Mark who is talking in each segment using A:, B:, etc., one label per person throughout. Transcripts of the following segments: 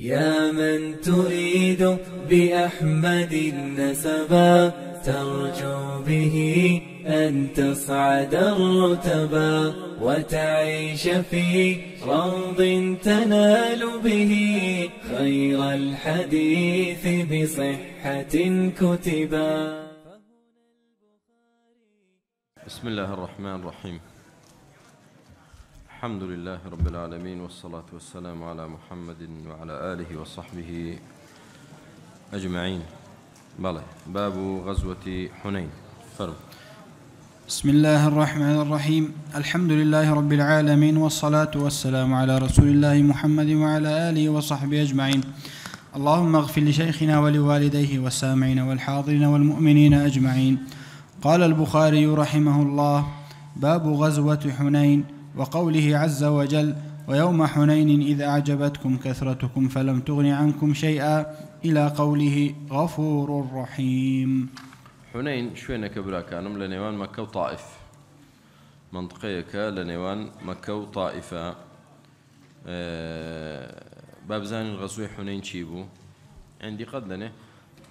A: يا من تريد بأحمد النسبا ترجو به أن تصعد الرتبا وتعيش في روض تنال به
B: خير الحديث بصحة كتبا
A: بسم الله الرحمن الرحيم الحمد لله رب العالمين والصلاة والسلام على محمد وعلى آله وصحبه أجمعين بلى باب غزوة حنين فرم
B: بسم الله الرحمن الرحيم الحمد لله رب العالمين والصلاة والسلام على رسول الله محمد وعلى آله وصحبه أجمعين اللهم اغفر لشيخنا ولوالديه والسامعين والحاضرين والمؤمنين أجمعين قال البخاري رحمه الله باب غزوة حنين وقوله عز وجل ويوم حنين إذ أعجبتكم كثرتكم فلم تغن عنكم شيئا إلى قوله غفور رحيم
A: حنين شوينە كبرا كانم لنيوان مكة وطائف منطقية تاائف مكة وطائفة آه، باب زان الغزوي حنين شيبو عندي قد لنا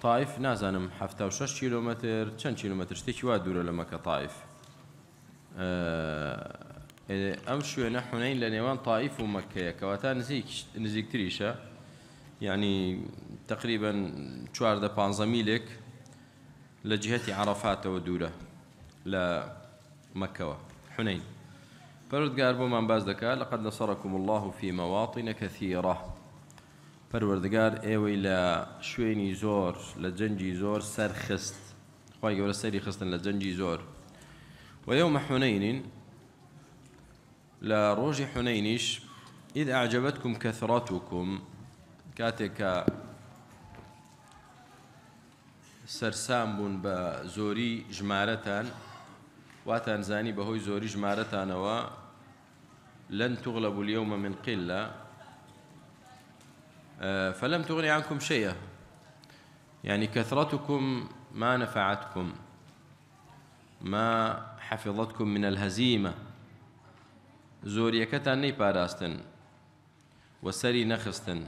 A: طائف ئەندی قەت دەنێ تاائف نازانم ه 6 كيلومتر چەند كيلومتر شتێکی واد دوورە لە طائف تاائف آه، انا حنين حونەین لە طائف تاائف و نزيك نزيك نزیکتریشە يعني تقريبا چواردە بانزا ميلك لە عرفات ودوله دوورە مكه حنين فرد قاربو من باز دكا لقد نصركم الله في مواطن كثيرة فرد قار اي ويلا شويني زور لجنجي زور سرخست خويا گەورە سەری خستن لجنجي زور ويوم حنين لە ڕۆژی حونەینیش ئید ئاجبەتکم کەثڕاتکم کاتێکە سەرسام بزوري بە زۆری زاني بهوي زوري جمارة زۆری لن لەن تغلب اليوم من قلة آه، فلم تغني عنكم شيئا يعني كثرتكم ما نفعتكم ما حفظتكم من الهزيمه ني نەیپاراستن وسري نخستن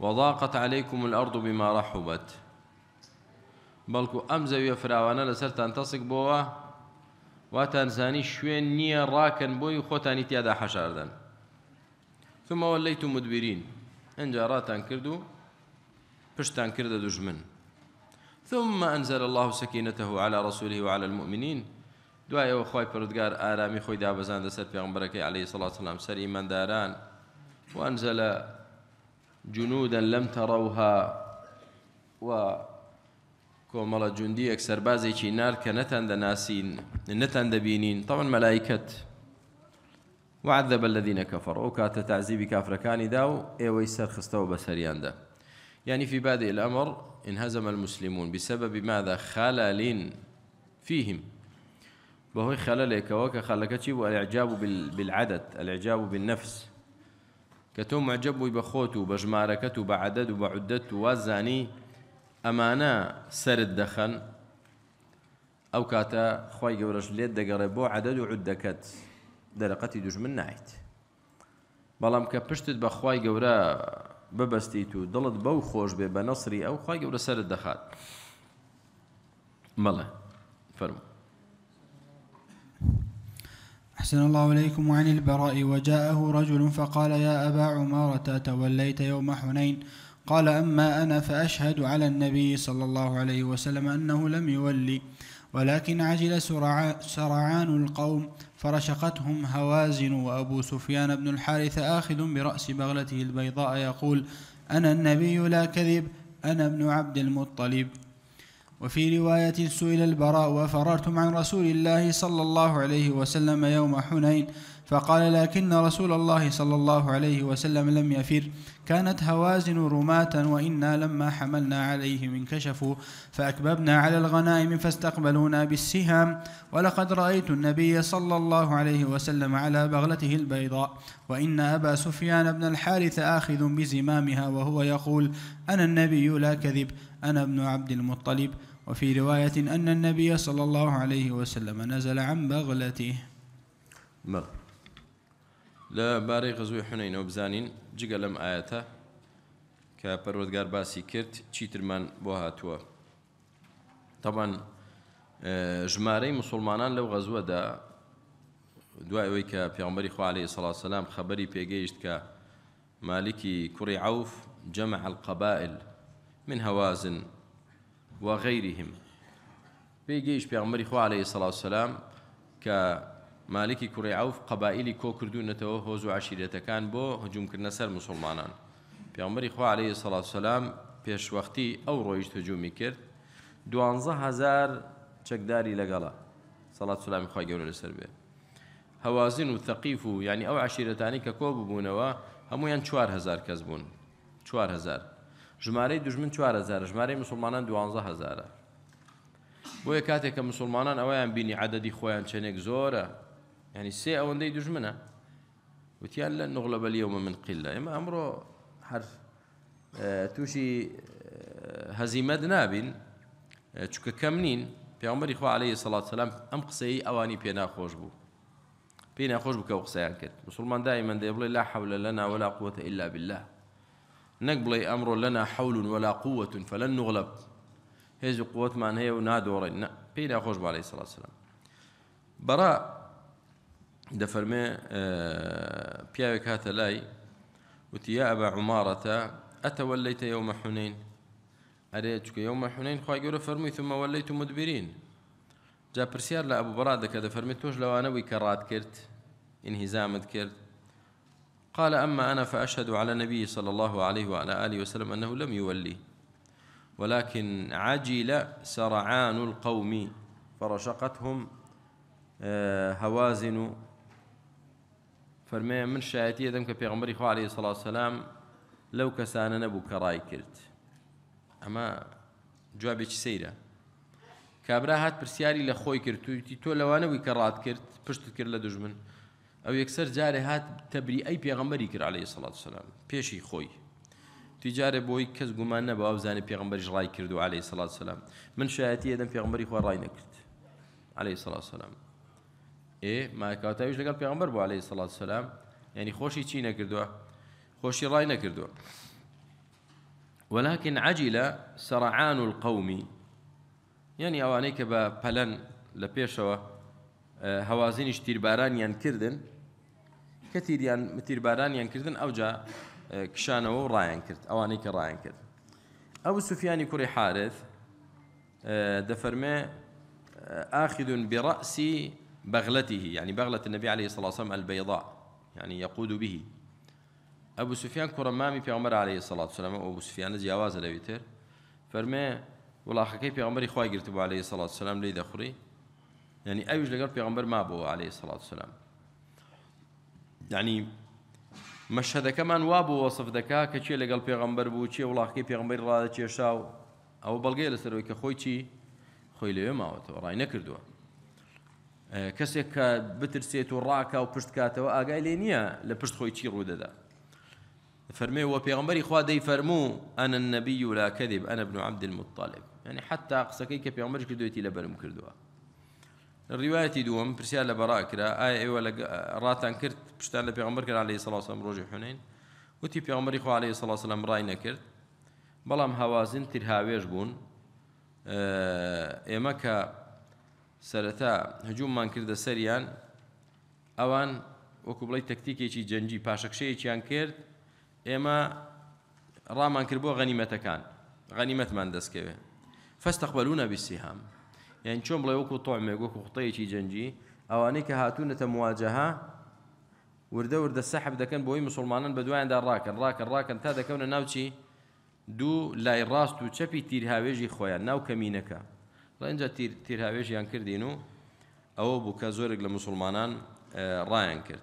A: وضاقت عليكم الأرض بما رحبت بلكو ئەم زەویە فراوانە لەسەرتان تەسک بۆەوە واتانزانی شوێن نییە ڕاکەن راكن خۆتانی تیادا حەشاردن ثمەوە ثم وليتم مدبرين ان ڕاتان کرد و پشتان کردە دژمن ثم أنزل الله سكينته على رسوله وعلى المؤمنين دوای او خوای پرودگار آرامی خوی دا بزند سر ئارامی که دابزان صلی پێغمبەرەکەی علیه سڵات سلام سەر و انزل جنودا لم تروها و کۆمەڵە جوندی ئەکسەر بازێکی نار کە نەتان دەناسین نەتان دەبینین تەمن مەلایکت وعذب الذين كفروا وكات تعذيب كافر كان داو اي ويسر ايوي بسريان دا يعني في بادئ الامر انهزم المسلمون بسبب ماذا خلل فيهم بهو خللك كواك خلك شيء والاعجاب بالعدد الاعجاب بالنفس كتوم معجب بخوت وبجماركت وبعدد وبعدت وزاني امانه سرد الدخن او كاتا خوي جورج ليد دقربو عدد وعدكت درقتي من نايت بەڵام کە بخوي جورا ببستيتو گەورە ببەستیت و دڵت بەو خۆش بێ بە نەسری ئەو خی
B: أحسن الله إليكم وعن البراء وجاءه رجل فقال يا أبا عمارة توليت يوم حنين قال أما أنا فأشهد على النبي صلى الله عليه وسلم أنه لم يولي ولكن عجل سرعان القوم فرشقتهم هوازن وأبو سفيان بن الحارث آخذ برأس بغلته البيضاء يقول أنا النبي لا كذب أنا ابن عبد المطلب وفي رواية سئل البراء وفررتم عن رسول الله صلى الله عليه وسلم يوم حنين فقال لكن رسول الله صلى الله عليه وسلم لم يفر كانت هوازن رماة وإنا لما حملنا عليهم انكشفوا فأكببنا على الغنائم فاستقبلونا بالسهام ولقد رأيت النبي صلى الله عليه وسلم على بغلته البيضاء وإن أبا سفيان بن الحارث آخذ بزمامها وهو يقول أنا النبي لا كذب أنا ابن عبد المطلب وفي رواية أن النبي صلى الله عليه وسلم نزل عن بغلته
A: مغ لا باري غزوي حنين بزانین جگە لەم ئاەتە کە پەرۆدگار تشيترمان کرد چیترمان بۆ هاتووە تەبان ژمارەی آه، مسلمانان لەو غەزوەدا دوای ئەوەی کە پیامبەری خوالەی سەلاسەسلام خەبەری پێگەیشت كا مالكي كري عوف جمع القبائل من هوازن وغیرهم پێی گەیش پێغمەری خوا عليه سلااو سلام کە مالکی کوڕیعوف قەبائلی کۆ کردوونەتەوە هۆز و عشیرەتەکان بۆ هجوومکردنە سەر مسلمانان پێغمەری خوا عليه سلااو سلام پێشوەختی ئەو ڕۆیشت هجومی کرد هزار چەکداری لەگەڵە سەڵات سلامی خوا گەورە لەسەر بێ هەوازین و تەقیف و ینی ئەو عشیرەتانی کە کۆ ببوونەوە هەمویان 4 هزار کەس بوون 4 هزار ژمارەی دژمن 4000 ژمارەی مسلمانان 12000 بۆیە کاتێک کە مسلمانان ئەویان بینی عددی خۆیان چنێک زۆرە ینی سێ ئەوەندەی دژمنە وتیان لە نغلب اليوم من قله ئێمە ئەمڕۆ هەر تووشی هەزیمەد نابین چکە کەم نین عمر خوا عليه سەڵات سەسلام ئەم قسەی ئەوانی پێ ناخۆش بوو پێی ناخۆش بکە و قسەیان کرد مسلمان دائما بڵێ لا حول لنا ولا قوة إلا بالله نقبل أمر لنا حول ولا قوة فلن نغلب هذا قوة ما هي و نادۆڕێن پێدا عليه الصلاة والسلام بەڕا دەفەرمێ پیاوێک آه، هاتە لای وتی یا ئەبا أبا عمارة أتوليت يوم حنين أريتك يوم حنين خخوای گەورە فرمي ثم وليت مدبرين جاء برسيار لأبو ئەبوو بەڕادەکە دەفەرمێت تۆش لەوانەوەی کە ڕات کرد ئینهیزامت کرد قال أما أنا فأشهد على النبي صلى الله عليه وعلى آله وسلم أنه لم يولي ولكن عجل سرعان القوم فرشقتهم آه، هوازن فرمي من شايتي دەم في غمري خوا عليه الصلاة والسلام لو كسان نبو كراي كرت أما جوابێکی سيرة كابراهات برسياري لخوي كرتو تي کرد تویتی تۆ كرت کە ڕات کرد او يكسر جاري هات اي پێغمبەری کرد عليه سڵات سلام پێشی خوي تیجارێ بۆی کەس گومان نبا او زانانی پێغمبەری ڕای کردو عليه الصلاة سلام من شاتي ادم پێغمبەری خۆ راي نكت عليه والسلام سلام ما ماکاتویش لەگەڵ پێغمبەر بو عليه الصلاة سلام يعني خوشي چی نەکردووە خوشي راي نەکردووە ولكن عجل سرعان القوم يعني أوانيك بپلن لپێشەوە هەوازینی شتیربارانیان کردن کە تیریان تیربارانیان کردن او جا اه، و ڕایان کرد ئەوانەی کە ڕایان کرد ئەو سوفیانی کوڕی حارث اه، دەفەرمێ اه، آخذ برأس بغلته يعني بغلة النبي عليه الصلاة والسلام البيضاء يعني يقود به أبو سفيان كرمامي في عمر عليه الصلاة والسلام أبو سفيان زياواز لويتر فرمي والله حكي في عمر إخوائي قرتبوا عليه الصلاة والسلام ليد أخري یعنی ئەویش لەگەڵ ما مابووە عليه سلاات سلام یعنی يعني مەشهدەکەمان وا بۆ وەصف دەکا كشي چێ لەگەڵ پێغمبەر بوو چێ وڵاقی پێغمبەر ڕادە کێشا و ئەوە بەڵگەی لەسەرەوەی کە خوي چی خۆی لەوێ ماوەتەوە ڕای نەکردووە کەسێک آه، کە بترسێت و ڕاکە و پشت کاتەوە ئاگای آه، لێ نییە لە پشت خۆی چی ڕوودەدا فرمي وبيغمبري دي فرمو انا النبي لا كذب انا ابن عبد المطلب يعني حتى اقصى كي بيغمبرش كدويتي لبرم كردوها ڕیواەتی دووەم پرسیار لە بەڕاکرا ئایا ئێوە ڕاتان کرد پشتان لە پێغمبەر کرا لەی سەلاسەم ڕۆژی حونین وتی پێغمەری خوا لەی سەلاسەلم ڕای نەکرد بەڵام هەوازن ترهاوێژ بوون ئێمە کە سەرەتا هەجووممان کردە سەریان ئەوان وەکو بڵی تەکتیکێکی جەنجی پاشەکشەیەکیان کرد ئێمە ڕامان کرد بۆ غەنیمەتەکان غەنیمەتمان دەستکەوێ فەستەقبلونە بیسیهام يعني شو یان چۆن بڵێ وەکو تۆمێک وەکو قوتەیەکی جەنجی ئەوانەی کە هاتوونەتە مواجهها وردە وردە سەحب دەکەن بۆی مسلمانان بە دوایاندا ڕاکەن ڕاکەن ڕاکەن تا دەکەونە دو دوو لای تو و تير هاويجي خويا ناو کەمینەکە ڕەنجە تير تير هاويجي ئەوە دينو أو زۆرێک لە لمسلمان آه، راين كرت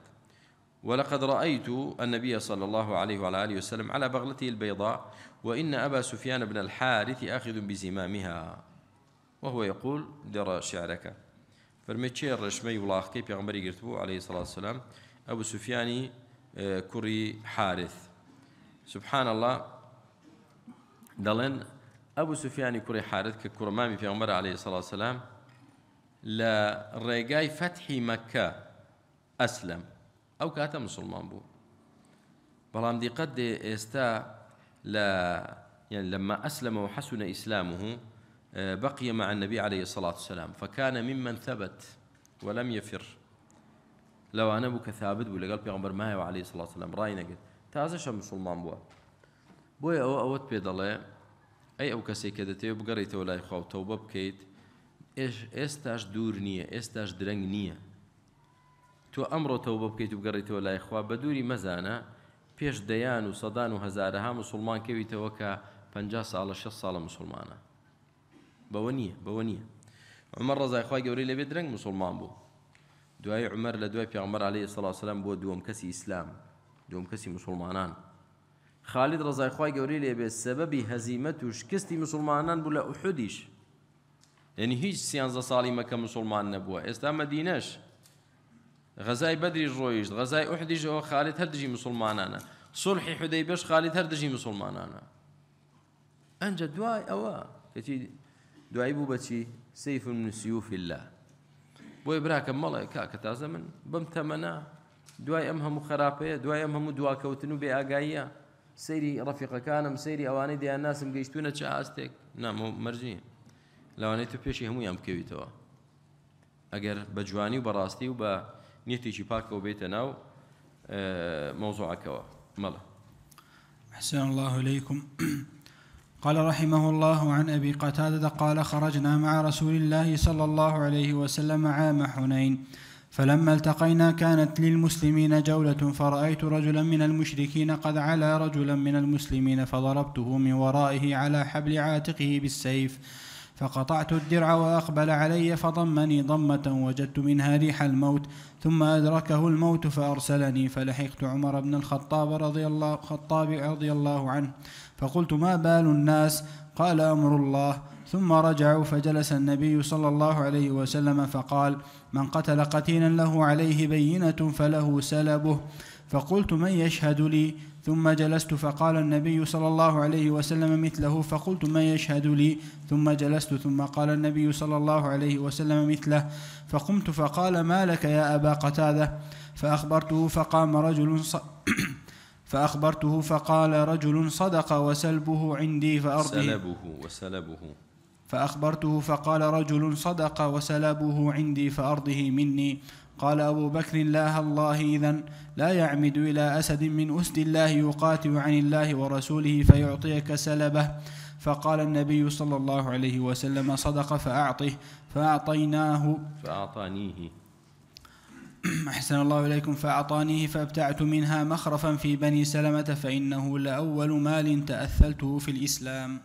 A: ولقد رأيت النبي صلى الله عليه وعلى آله وسلم على بغلته البيضاء وإن أبا سفيان بن الحارث آخذ بزمامها وهو يقول درى شعرك فرمي چه رشمي ولاخكي پیغمبري گرتبو عليه الصلاة والسلام أبو سفياني آه، كري حارث سبحان الله دلن أبو سفياني كري حارث ككرمامي عمر عليه الصلاة والسلام لا رجاي فتح مكة أسلم أو كاتا مسلمان بو بلام دي قد استا لا يعني لما أسلم وحسن إسلامه آه، بقي مع النبي عليه الصلاة والسلام فكان ممن ثبت ولم يفر لو أنا بك ثابت بقول قال عمر ما هو عليه الصلاة والسلام رأي نقل تازه شم مسلمان بوا بوا أو أوت الله أي أو كسي كده تيو لا ولا يخاو توبة بكيت إيش إستاش دور نية إستاش درنج نية تو ئەمڕۆ تەوبە بکەیت و بگەڕیتەوە لای خوا بە دووری مەزانە پێش دەیان مسلمان كيف کە 50 ساڵە 6 ساڵە بەوە نییە بەوە نییە عمر ڕزای خی گەوری لەبێ درەنگ مسلمان بو دوای عمر لە دوای پیامەر عليه والسلام بو دوم كسي اسلام دوم كسي مسلمانان خالد ڕزای خی گەوری لي سەبەبی سبب هزيمته شكستي مسلمانان بوو لە ئوحودیش یعنی هیچ سیانزە ساڵی مەکە مسلمان نەبووە ئێستا مەدینەش غەزای بەدری ڕۆیشت غەزای ئوحدیشەوە خالد هەردژی مسلمانانە سڵحی حودەی بەش خالد هەردژی مسلمانانە ئەنجە دوای ئەوە کەتی دوایی بوو بەچی سیف نوسیوف الله بۆی براکەم مەڵێ کاکە تازە من بم تەمەنا دوای ئەم هەموو خراپەیە دوای ئەم هەموو دواکەوتن و بێ ئاگاییە سەیری ڕەفیقەکانم سەیری ئەوانەی دیان ناسم گەیشتونە چ ئاستێک نام مەرجین لەوانەی تو پێشی هەمویان بکەویتەوە ئەگەر بە جوانی و بەڕاستی و بە نیەتێکی پاکەوە بێتە ناو مۆزۆعکەوە مەڵە حسان
B: الله عليكم قال رحمه الله عن ابي قتاده قال خرجنا مع رسول الله صلى الله عليه وسلم عام حنين فلما التقينا كانت للمسلمين جوله فرايت رجلا من المشركين قد علا رجلا من المسلمين فضربته من ورائه على حبل عاتقه بالسيف فقطعت الدرع وأقبل علي فضمني ضمة وجدت منها ريح الموت ثم أدركه الموت فأرسلني فلحقت عمر بن الخطاب رضي الله, خطاب رضي الله عنه فقلت ما بال الناس قال أمر الله ثم رجعوا فجلس النبي صلى الله عليه وسلم فقال من قتل قتيلا له عليه بينة فله سلبه فقلت من يشهد لي ثم جلست فقال النبي صلى الله عليه وسلم مثله فقلت من يشهد لي ثم جلست ثم قال النبي صلى الله عليه وسلم مثله فقمت فقال ما لك يا أبا قتادة فأخبرته فقام رجل ص... فأخبرته فقال رجل صدق وسلبه عندي فأرضيه
A: سلبه وسلبه
B: فأخبرته فقال رجل صدق وسلبه عندي فأرضه مني قال أبو بكر لا الله إذا لا يعمد إلى أسد من أسد الله يقاتل عن الله ورسوله فيعطيك سلبه فقال النبي صلى الله عليه وسلم صدق فأعطه فأعطيناه
A: فأعطانيه
B: أحسن الله إليكم فأعطانيه فابتعت منها مخرفا في بني سلمة فإنه لأول مال تأثلته في الإسلام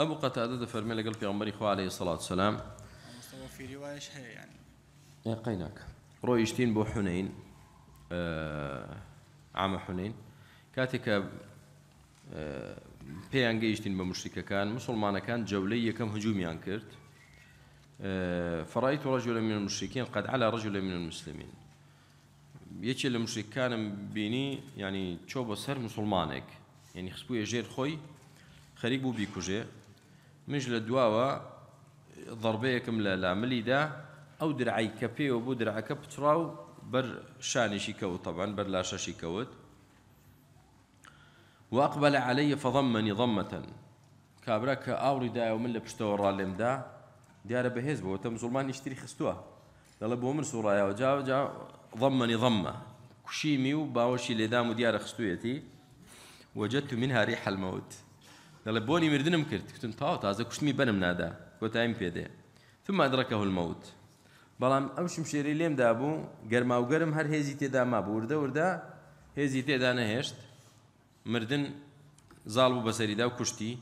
A: أبو قتادة فرمي لقل في عمري عليه الصلاة والسلام
B: في رواية يعني
A: رويشتين بو حنين آه، عام حنين كاتك في آه، پێیان بمشركة كان مسلمان كان جولية كم هجوم ينكرت آه، فرأيت رجلا من المشركين قد على رجلا من المسلمين يجي المشرك كان بيني يعني چۆ بە مسلمانك يعني ینی خسبووە خوي خريبو بيكوجي مجل بیکوژێ منش لە دواوە او درعي كبي پێوە بوو درعەکە پچرا و بەر شانیشی کەوت تەبان بەر واقبل علي فضمني ضمة كابرا كاوري دا ومن لە پشتەوە ڕالێم دا دیارە بەهێز بو تم مزڵمان يشتري خستووە دەڵە بو من سوڕایەوە جاوجا ضمني ضمة كشيمي و باوەشی لێدام و دیارە خستوویەتی وەجدت من هاری حەلمەوت دەڵێ مردنم كرت کتم تاو تازا كشتمي بنم نادا کۆتایم بيدي ثم أدركه الموت بەڵام ئەو شمشێری لێمدا بوو گەرماوگەرم هەر هێزی تێدا مابوو وردە وردە هێزی تێدا نەهێشت مردن زاڵ بوو بەسەریدا و کوشتی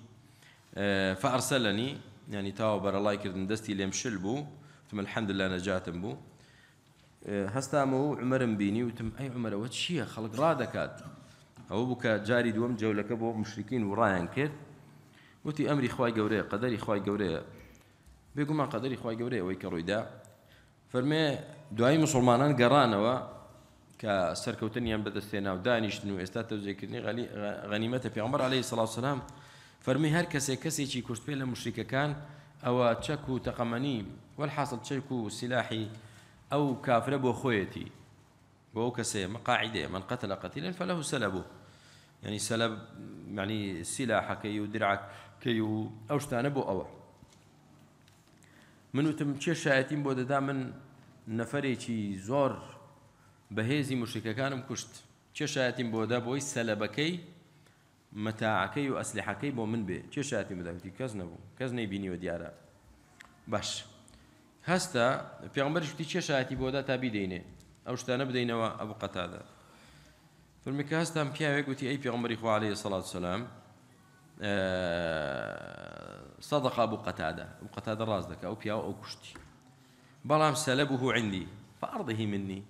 A: فەرسەلەنی ینی تاوە بەرەڵای کردن دەستی لێم شل بوو تمە الحەمد لە نەجاتم بوو هەستامە و عمەرم بینی وتم ئەی عمەرەوە چییە خەڵک ڕا دەکات ئەوە بووکە جاری دووەم جەولەکە بۆ مشرین و ڕایان کرد وتی ئەمری خی گەورەیە قەدەری خی گەورەیە بێگومان قەدەری خی گەورەیە ئەوەی کە ڕوویدا فەرمێ دوایی مسلمانان گەڕانەوە کە سەرکەوتنیان بەدەستێنا ودانيش دانیشتن و ئێستا غنيمته في عمر عليه الصلاه والسلام فرمي هر كسي كسي کورتپێ كرت مشریکەکان ئەوە كان او تشكو تقمني والحاصل تشكو سلاحي او كافر ابو خويتي بو كسي مقاعده من قتل قتيلا فله سلبه يعني سلب يعني سلاحك و درعکەی و ئەو شتانە بۆ ئەوە من وتم چێ شایەتیم من نەفرێکی زۆر بەهێزی مشکەکانم کوشت کێشایەتیم بۆدا بۆی سەلەبەکەی مەتاعەکەی و ئەسلحەکەی بۆ من بێ کێشایەتی مداوتی کەس نەبوو کەس نەیبینیوە دیارە باش هەستە پێمبەرشتی کێشایەتی بۆدا تابی دەینێ ئەو شتانە بدەینەوە ئەو قەتادا فرمیکە هەستان پیاوێک گوتی ئەی پێغمبەری خوالەیە سەڵات سلام سەدەخ بوو قەتادا و قەتادە ڕاز دەکە ئەو پیاوە ئەو کوشتی بەڵام سلبه عندي فأرضه مني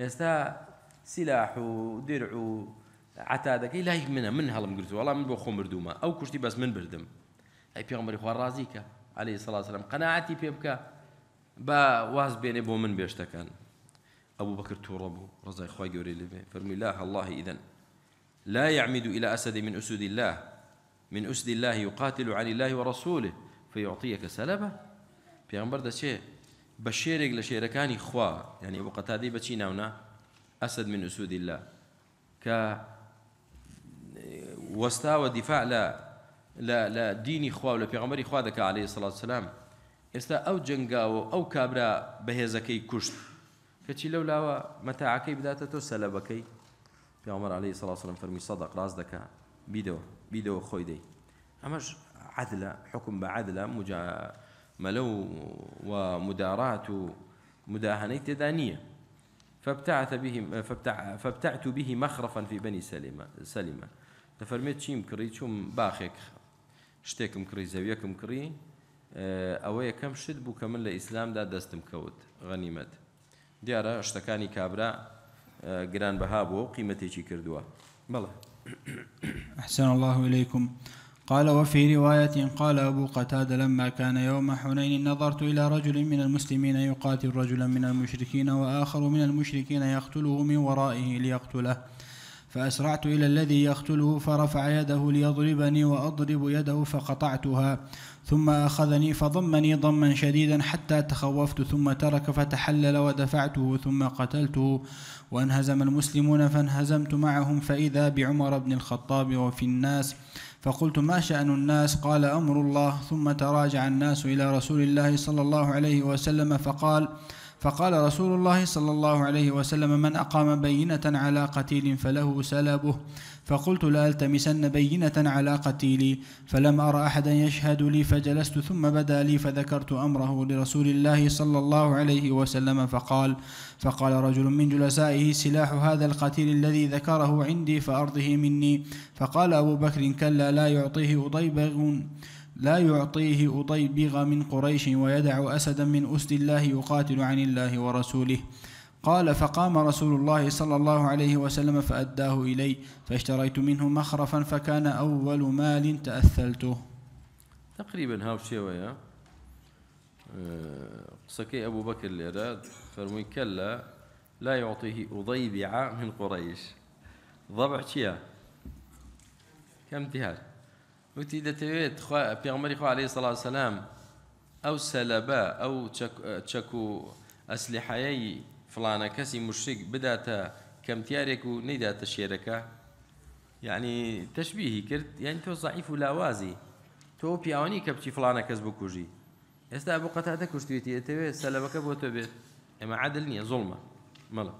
A: ئێستا سیلاح و درع و منها لای منە من هەڵم گرتو وەڵام من بۆ خۆ مردومە ئەو کوشتی من بردم أي في خوا ڕازی کە عليه الصلاة والسلام قناعتي بکە با واز بين ابو من بيشتا كان أبو بكر توربو رضا إخوة گەورەی لبي فرمي لا الله إذن لا يعمد إلى أسد من أسود الله من أسد الله يقاتل عن الله ورسوله فيعطيك سلبه في عمر ده شيء بشيرك لشيركاني خوا يعني وقت هذه قتاده هنا اسد من اسود الله ك واستوى دفاع لا لا لا ديني خوا ولا في بيغمر خوا دك عليه الصلاه والسلام استا او جنغا او كابرا كي كشت كتشي لولا متاعك بذات بكي في عمر عليه الصلاه والسلام فرمي صدق راس دك بيدو بيدو خويدي امش عدله حكم بعدله مجا ملو ومدارات مداهنة دانية فابتعث بهم فابتع فابتعت به مخرفا في بني سلمة سلمة تفرميت شيم كري شوم باخك شتيكم كري زاويكم كري آه، اوي كم شد بو كمل الاسلام دا دستم كوت غنيمت ديارا اشتكاني كابرا جران آه، بهابو قيمتي شي كردوا بلا
B: احسن الله اليكم قال وفي رواية قال أبو قتادة لما كان يوم حنين نظرت إلى رجل من المسلمين يقاتل رجلا من المشركين وآخر من المشركين يقتله من ورائه ليقتله فأسرعت إلى الذي يقتله فرفع يده ليضربني وأضرب يده فقطعتها ثم أخذني فضمني ضما شديدا حتى تخوفت ثم ترك فتحلل ودفعته ثم قتلته وانهزم المسلمون فانهزمت معهم فإذا بعمر بن الخطاب وفي الناس فقلت ما شأن الناس قال أمر الله ثم تراجع الناس إلى رسول الله صلى الله عليه وسلم فقال فقال رسول الله صلى الله عليه وسلم من أقام بينة على قتيل فله سلبه فقلت لألتمسن بينة على قتيلي فلم أرى أحدا يشهد لي فجلست ثم بدا لي فذكرت أمره لرسول الله صلى الله عليه وسلم فقال فقال رجل من جلسائه سلاح هذا القتيل الذي ذكره عندي فأرضه مني فقال أبو بكر كلا لا يعطيه ضيبغ لا يعطيه أطيبغ من قريش ويدع أسدا من أسد الله يقاتل عن الله ورسوله قال فقام رسول الله صلى الله عليه وسلم فأداه إلي فاشتريت منه مخرفا فكان أول مال تأثلته
A: تقريبا هاو شوية آه، سكي أبو بكر الإراد فرمي كلا لا يعطيه أضيبع من قريش ضبع شيا كم تهار وتی دەتەوێت پێغمەری خوا عليه سلا سلام ئەو سەلەبە ئەو چەک و ئەسلیحەیەی فلانە کەسی مشک بداتە کەمتیارێک و نەیداتە شێرەکە یعنی يعني تشبیهی کرد یعنی يعني تۆ زعیف و تو تۆ پیاوانی کە بچی فلانە کەس بکوژی ئێستا بۆ قەتاتە کوشتوێتی ئەتەوێت سەلەبەکە بۆ تۆ بێت ئێمە اما عدلني ظلمه مەڵە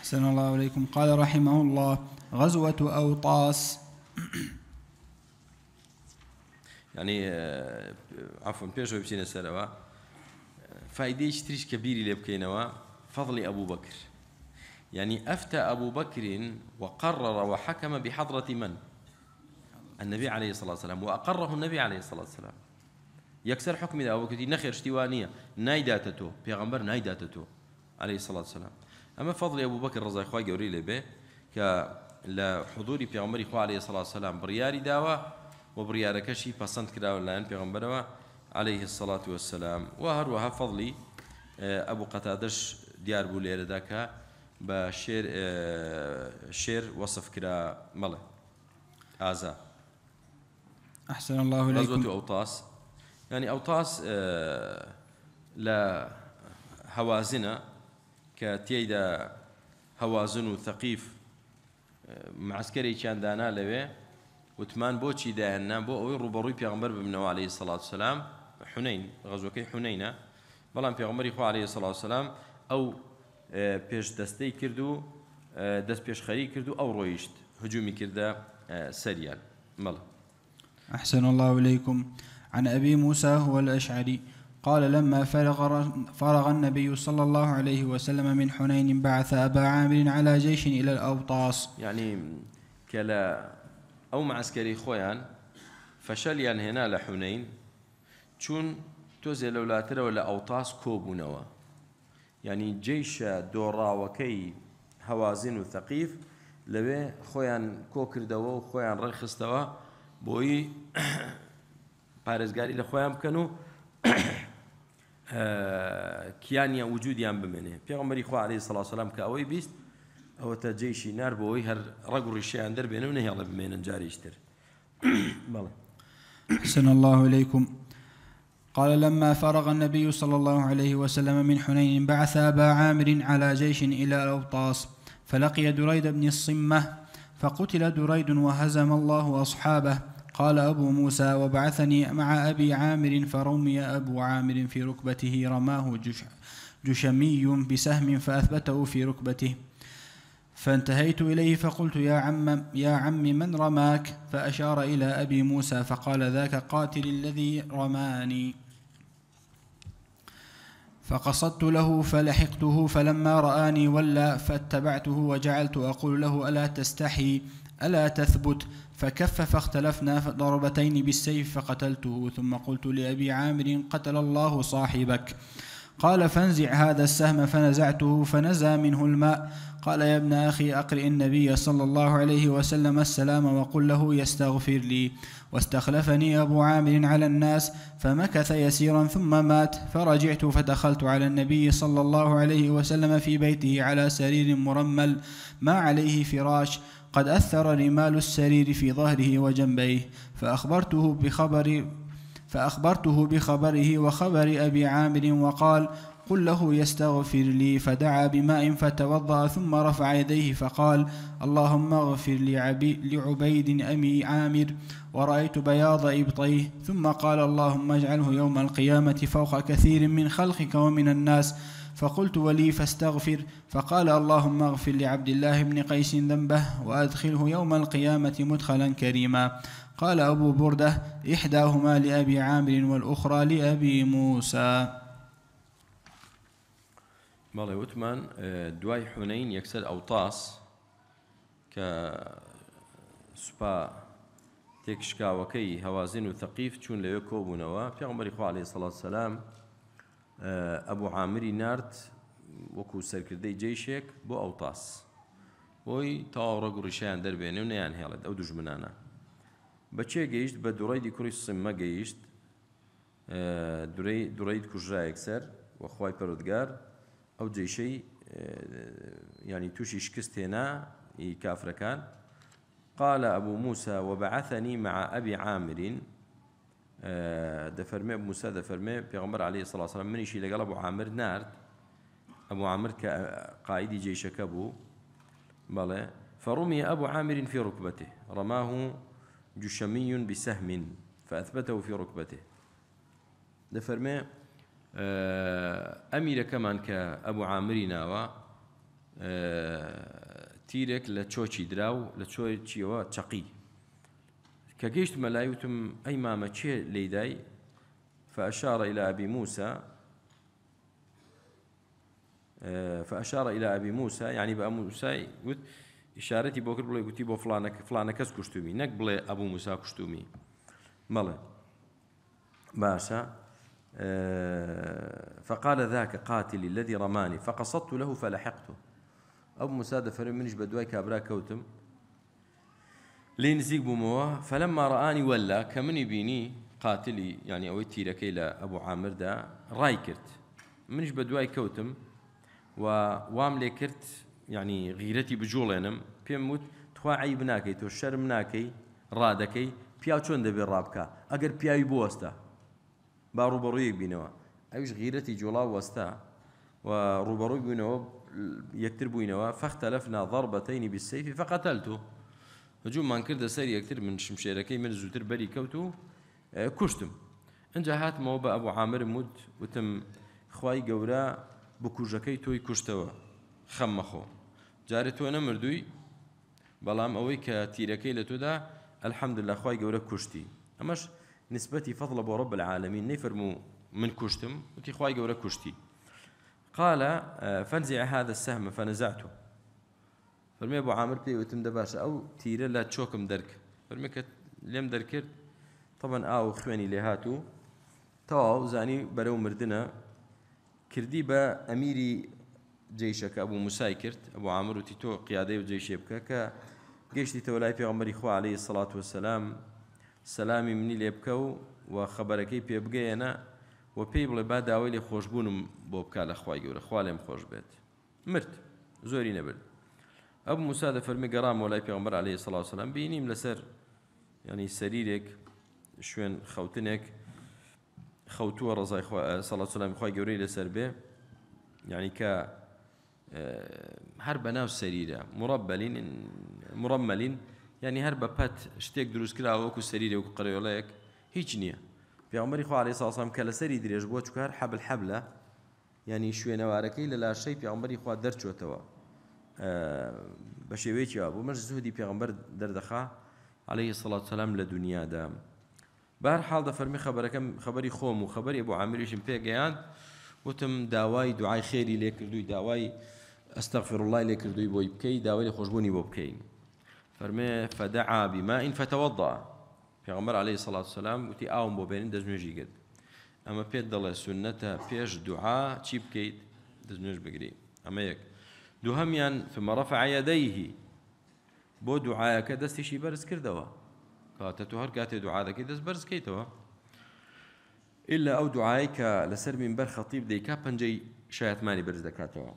B: حسن الله عليكم قال رحمه الله غزوة أوطاس
A: يعني آه، عفوا بيجو بچینە سلوى فايدة اشتريش کە بیری لێ بکەینەوە فضلی يعني أفتى أبو بكر وقرر وحكم بحضرة من؟ النبي عليه الصلاة والسلام وأقره النبي عليه الصلاة والسلام يكسر حكم أبو بكر نخير اشتوانية نايداتتو بيغمبر نايداتتو عليه الصلاة والسلام أما فضل أبو بكر رضي الله عنه قوري لبه ك لحضور بيغمبر إخوة عليه الصلاة والسلام برياري داوة و بڕیارەکەشی پەسەند کراوە لایەن پێغمبەرەوە عليه الصلاة والسلام وهر وها فضلي أبو اه، قتادش ديار بولير لێرەداکە بشير اه، شير وصف وەصف ملا مەڵێ
B: أحسن الله لەزوەت غزوة
A: أوطاس يعني أوطاس اه، لا هەوازنە كتيدا هوازن هەوازن معسكري كان دانا لبيه وتمان بۆچی دایاننا بۆ ئەوەی ڕوبەڕووی پێغمبەر ببنەوە عليه الصلاه سلاات سلام حونین غەزوەکەی حونینە بەڵام پێغمەری يخو عليه الصلاه والسلام او اه، پێش دستي كردو دست اه، دەست خري كردو او رويشت ڕۆیشت كردا کردە اه، سەریان
B: أحسن الله إليكم عن أبي موسى هو الأشعري قال لما فرغ, فرغ النبي صلى الله عليه وسلم من حنين بعث أبا عامر على جيش إلى الأوطاس
A: يعني كلا ئەو معسکەری خۆیان فەشەلیان هێنا لە حونەین چون تۆزێ لە وڵاترەوە لە ئەوتاس کۆبوونەوە ینی جێیشە دۆڕاوەکەی هەوازین و تەقیف لەوێ خۆیان کۆکردەوە و خۆیان ڕێخستەوە بۆیی پارێزگاری لە خۆیان بکەن و کیانە وجودیان بمێنێ پێغمەری خوارێ سەلاسەلام کە ئەوەی بیست او تا جيشي نار هر هەر ڕگ و ڕیشیان دەربێنە و نەهێڵە بمێنن جاریشتر بەڵێ
B: حسن الله إليكم قال لما فرغ النبي صلى الله عليه وسلم من حنين بعث أبا عامر على جيش إلى الأوطاس فلقي دريد بن الصمة فقتل دريد وهزم الله أصحابه قال أبو موسى وبعثني مع أبي عامر فرمي أبو عامر في ركبته رماه جشمي بسهم فأثبته في ركبته فانتهيت إليه فقلت يا عم, يا عم من رماك فأشار إلى أبي موسى فقال ذاك قاتل الذي رماني فقصدت له فلحقته فلما رآني ولى فاتبعته وجعلت أقول له ألا تستحي ألا تثبت فكف فاختلفنا ضربتين بالسيف فقتلته ثم قلت لأبي عامر قتل الله صاحبك قال فانزع هذا السهم فنزعته فنزى منه الماء قال يا ابن أخي أقرئ النبي صلى الله عليه وسلم السلام وقل له يستغفر لي واستخلفني أبو عامر على الناس فمكث يسيرا ثم مات فرجعت فدخلت على النبي صلى الله عليه وسلم في بيته على سرير مرمل ما عليه فراش قد أثر رمال السرير في ظهره وجنبيه فأخبرته بخبر فأخبرته بخبره وخبر أبي عامر وقال قل له يستغفر لي فدعا بماء فتوضأ ثم رفع يديه فقال اللهم اغفر لعبيد أمي عامر ورأيت بياض إبطيه ثم قال اللهم اجعله يوم القيامة فوق كثير من خلقك ومن الناس فقلت ولي فاستغفر فقال اللهم اغفر لعبد الله بن قيس ذنبه وأدخله يوم القيامة مدخلا كريما قال أبو بردة إحداهما لأبي عامر والأخرى
A: لأبي موسى بەڵێ وتمان دوای حونەین یەکسەر ئەو تاس کە سوپا تێکشکاوەکەی هەوازن و تەقیف چون لەوێ کۆبوونەوە پێغمەری خوالی سەڵات سەسلام ئەبوو عامری نرد وەکو سەرکردەی جێشێک بۆ ئەو تاس بۆی تاوەڕە گوڕیشیان دەربێنێ و نەیان هێڵێت ئەو دوژمنانە بەچێ گەیشت بە دوڕێدی کوری سممە گەیشت دوڕی کوژرا یەکسەر وەخوای پەرودگار او جيشي يعني اه، توشي شکست كافر كان قال أبو موسى وبعثني مع أبي عامر اه، ابو موسى دفرمي بيغمر عليه الصلاه من يشيل قال ابو عامر نارد ابو عامر قائد جيش كبو بلى فرمي ابو عامر في ركبته رماه جشمي بسهم فأثبته في ركبته دفرمي ئەمیرەکەمان کە ئەبوو عامری ناوە تیرێک لە چۆچی دراو لە چۆچیەوە چقی کە گەیشت مەلای وتم ئەی مامە چێ لیدای فأشار إلى أبي موسى فأشار إلى أبي موسى يعني بأ موسى قلت إشارتي بوكر بلي قلت بو فلانك فلانك كشتومي نك بلي أبو موسى كشتومي مالا باشا فقال ذاك قاتلي الذي رماني فقصدت له فلحقته ئەو مسادە فەر منش بە دوای کابرا کەوتم لی نزیک بوومەوە فەلم ماڕانی وەلا کە منی بینی قاتلی ینی ئەوەی تیرەکەی لە ئەبوو عامردا ڕای کرد منش بە دوای کەوتم و وام لێ کرد ینی غیرەتی بجوڵێنم پێم وت تخواعی بناکەی تۆ شەرم ناکەی ڕادەکەی پیا چۆن دەبێت ڕابکە ئەگەر پیاوی بوەستە با ڕوبەڕوویەک بینەوە ئەوش غیرەتی جوڵا وەستا و ڕوبەڕووی بوونەوە یەکتر بووینەوە فەختەلەفنا ضربەتەینی بسەیفی فقەتەلتو هجوومان کردە سەر یەکتر من شمشێرەکەی من زووتر بەری کەوت و کوشتم ئەجا هاتمەوە بە ئەبوو عامرم وت وتم خی گەورە بکوژەکەی تۆی کوشتەوە خەممەخۆ جارێت تۆ نەمردووی بەڵام ئەوەی کە تیرەکەی لە تۆدا ئەلحەمد لە خی گەورە کوشتی ئەمەش نسبتي فضل ابو رب العالمين نفرمو من كشتم وكي خواي قولا كشتي قال آه، فانزع هذا السهم فنزعته فرمي ابو عامر بي وتم دباش او تيرا لا تشوكم درك فرمي لم دركر طبعا او آه، خواني لهاتو تو زاني برو مردنا كردي با اميري جيشك ابو مسايكرت ابو عامر وتيتو قياده وجيشه بك ك جيش تولاي في عمر اخو عليه الصلاه والسلام سەلامی منی لێ بکە و و خەبەرەکەی پێ بگەیەنە و پێی بڵێ با داوای لێ خۆشببوونم بۆ بکە لە خخوای گەورە خوا لێم خۆش بێت مرد زۆری نەبرد ئەب موسا دە فەرمی گەڕام و لای پێغمبەر عليه سڵاو سلام بینیم لەسەر ینی سەریرێک شوێن خەوتنێک خەوتووە ڕزای سەڵات سلامی خخوای گەورەی لەسەر بێ یعنی کە هەر بەناو سەریرە مڕبلین مڕمەلین ینی هەر بە پەت شتێک دروستکراوە وەکو سەری وەکو قەرەوەڵەیەک هیچ نییە پیامەری خوارێ ساسام کە لە سەری درێژ بۆ چکار حەبل حەبلە ینی شوێنەوارەکەی لە لاشەی پیامبەری خوا دەرچۆتەوە بە شێوەیەکی بۆ مەش زودی پیامبەر دەردەخا عليه سڵات سەسلام لە دنیادا بار حاڵ دەفەرمی خبرەکەم خبری خۆم و خبری بۆ عامیریشم پێگەیان وتم داوای دوعای خێری لێکردووی داوای ئەستەغفر وڵای لێکردووی بۆی بکەی داوای خۆشببوونی بۆ بکەین فدعا بماء فتوضا في پێغمبەر عليه سڵات سلام وتی ئاوم بۆ بێنین دەستنوێژی گرت ئەمە پێت دەڵێ سنەتە پێش دوعا چی بکەیت دەستنوێژ بگری ثم رفع يديه بو عەدەیهی بۆ دوعاەکە دەستیشی بەرز کردەوە کاتە تو هەر کاتێ دوعادەکەی برز كيتوا إلا أو دعائك لسر من بر خطيب ديكا بنجي شايت ماني برز دكاتوا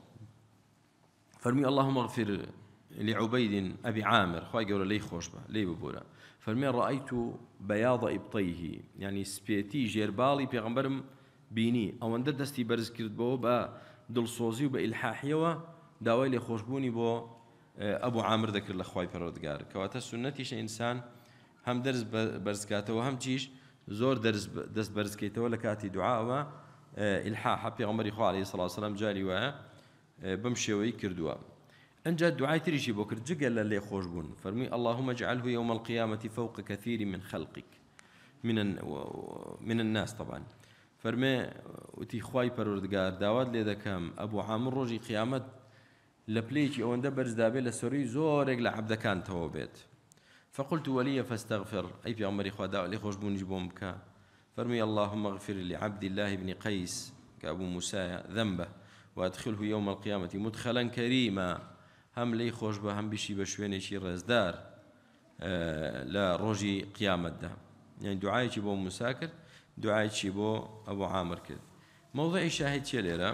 A: فرمي اللهم اغفر لعبيد أبي عامر خواهي قولة لي خوش لي ببولا فالمين رأيت بياض إبطيه يعني سبيتي جيربالي بيغمبرم بینی ئەوەندە دەستی بەرز کردبەوە بە دڵسۆزی و بە ئیلحاحیەوە داوای لێ خۆشببوونی بۆ ئەبوو آه، عامر دەکرد لە خی پەرۆدگار کەواتە سنەتیش هم هەم دەرز بەرزکاتەوە هەم چیش زۆر دەست بەرزکەیتەوە لە کاتی دوعاەوە ئیلحا آه، حەپی ئەمەری عليه سەڵاسەلام جاری و بەم شێوەی کردووە ان جاء تریشی تريشي کرد جگە لە لێ فرمي اللهم اجعله يوم القيامة فوق كثير من خلقك من من الناس طبعا فەرمێ وتي خوای پەروردگار داوات لي كام ابو عامر روجي قيامه لبليك پلەیەکی ئەوەندە بەرزدابێت لە سۆری زۆرێک لە عبدەکانتەوە فقلت ولي فاستغفر أي في عمري داو لي خوش جيبون بكا فرمي اللهم اغفر لعبد الله بن قيس كأبو موسى ذنبه وأدخله يوم القيامة مدخلا كريما هەم لی خۆش بە هەم بیشی بە شوێنێکی ڕێزدار لە ڕۆژی قیامەتدا یان دوعاەکی بۆ موسا کرد دوعاەکی بۆ ئەوە عامر کرد مەوضعی شاهید چێ لێرە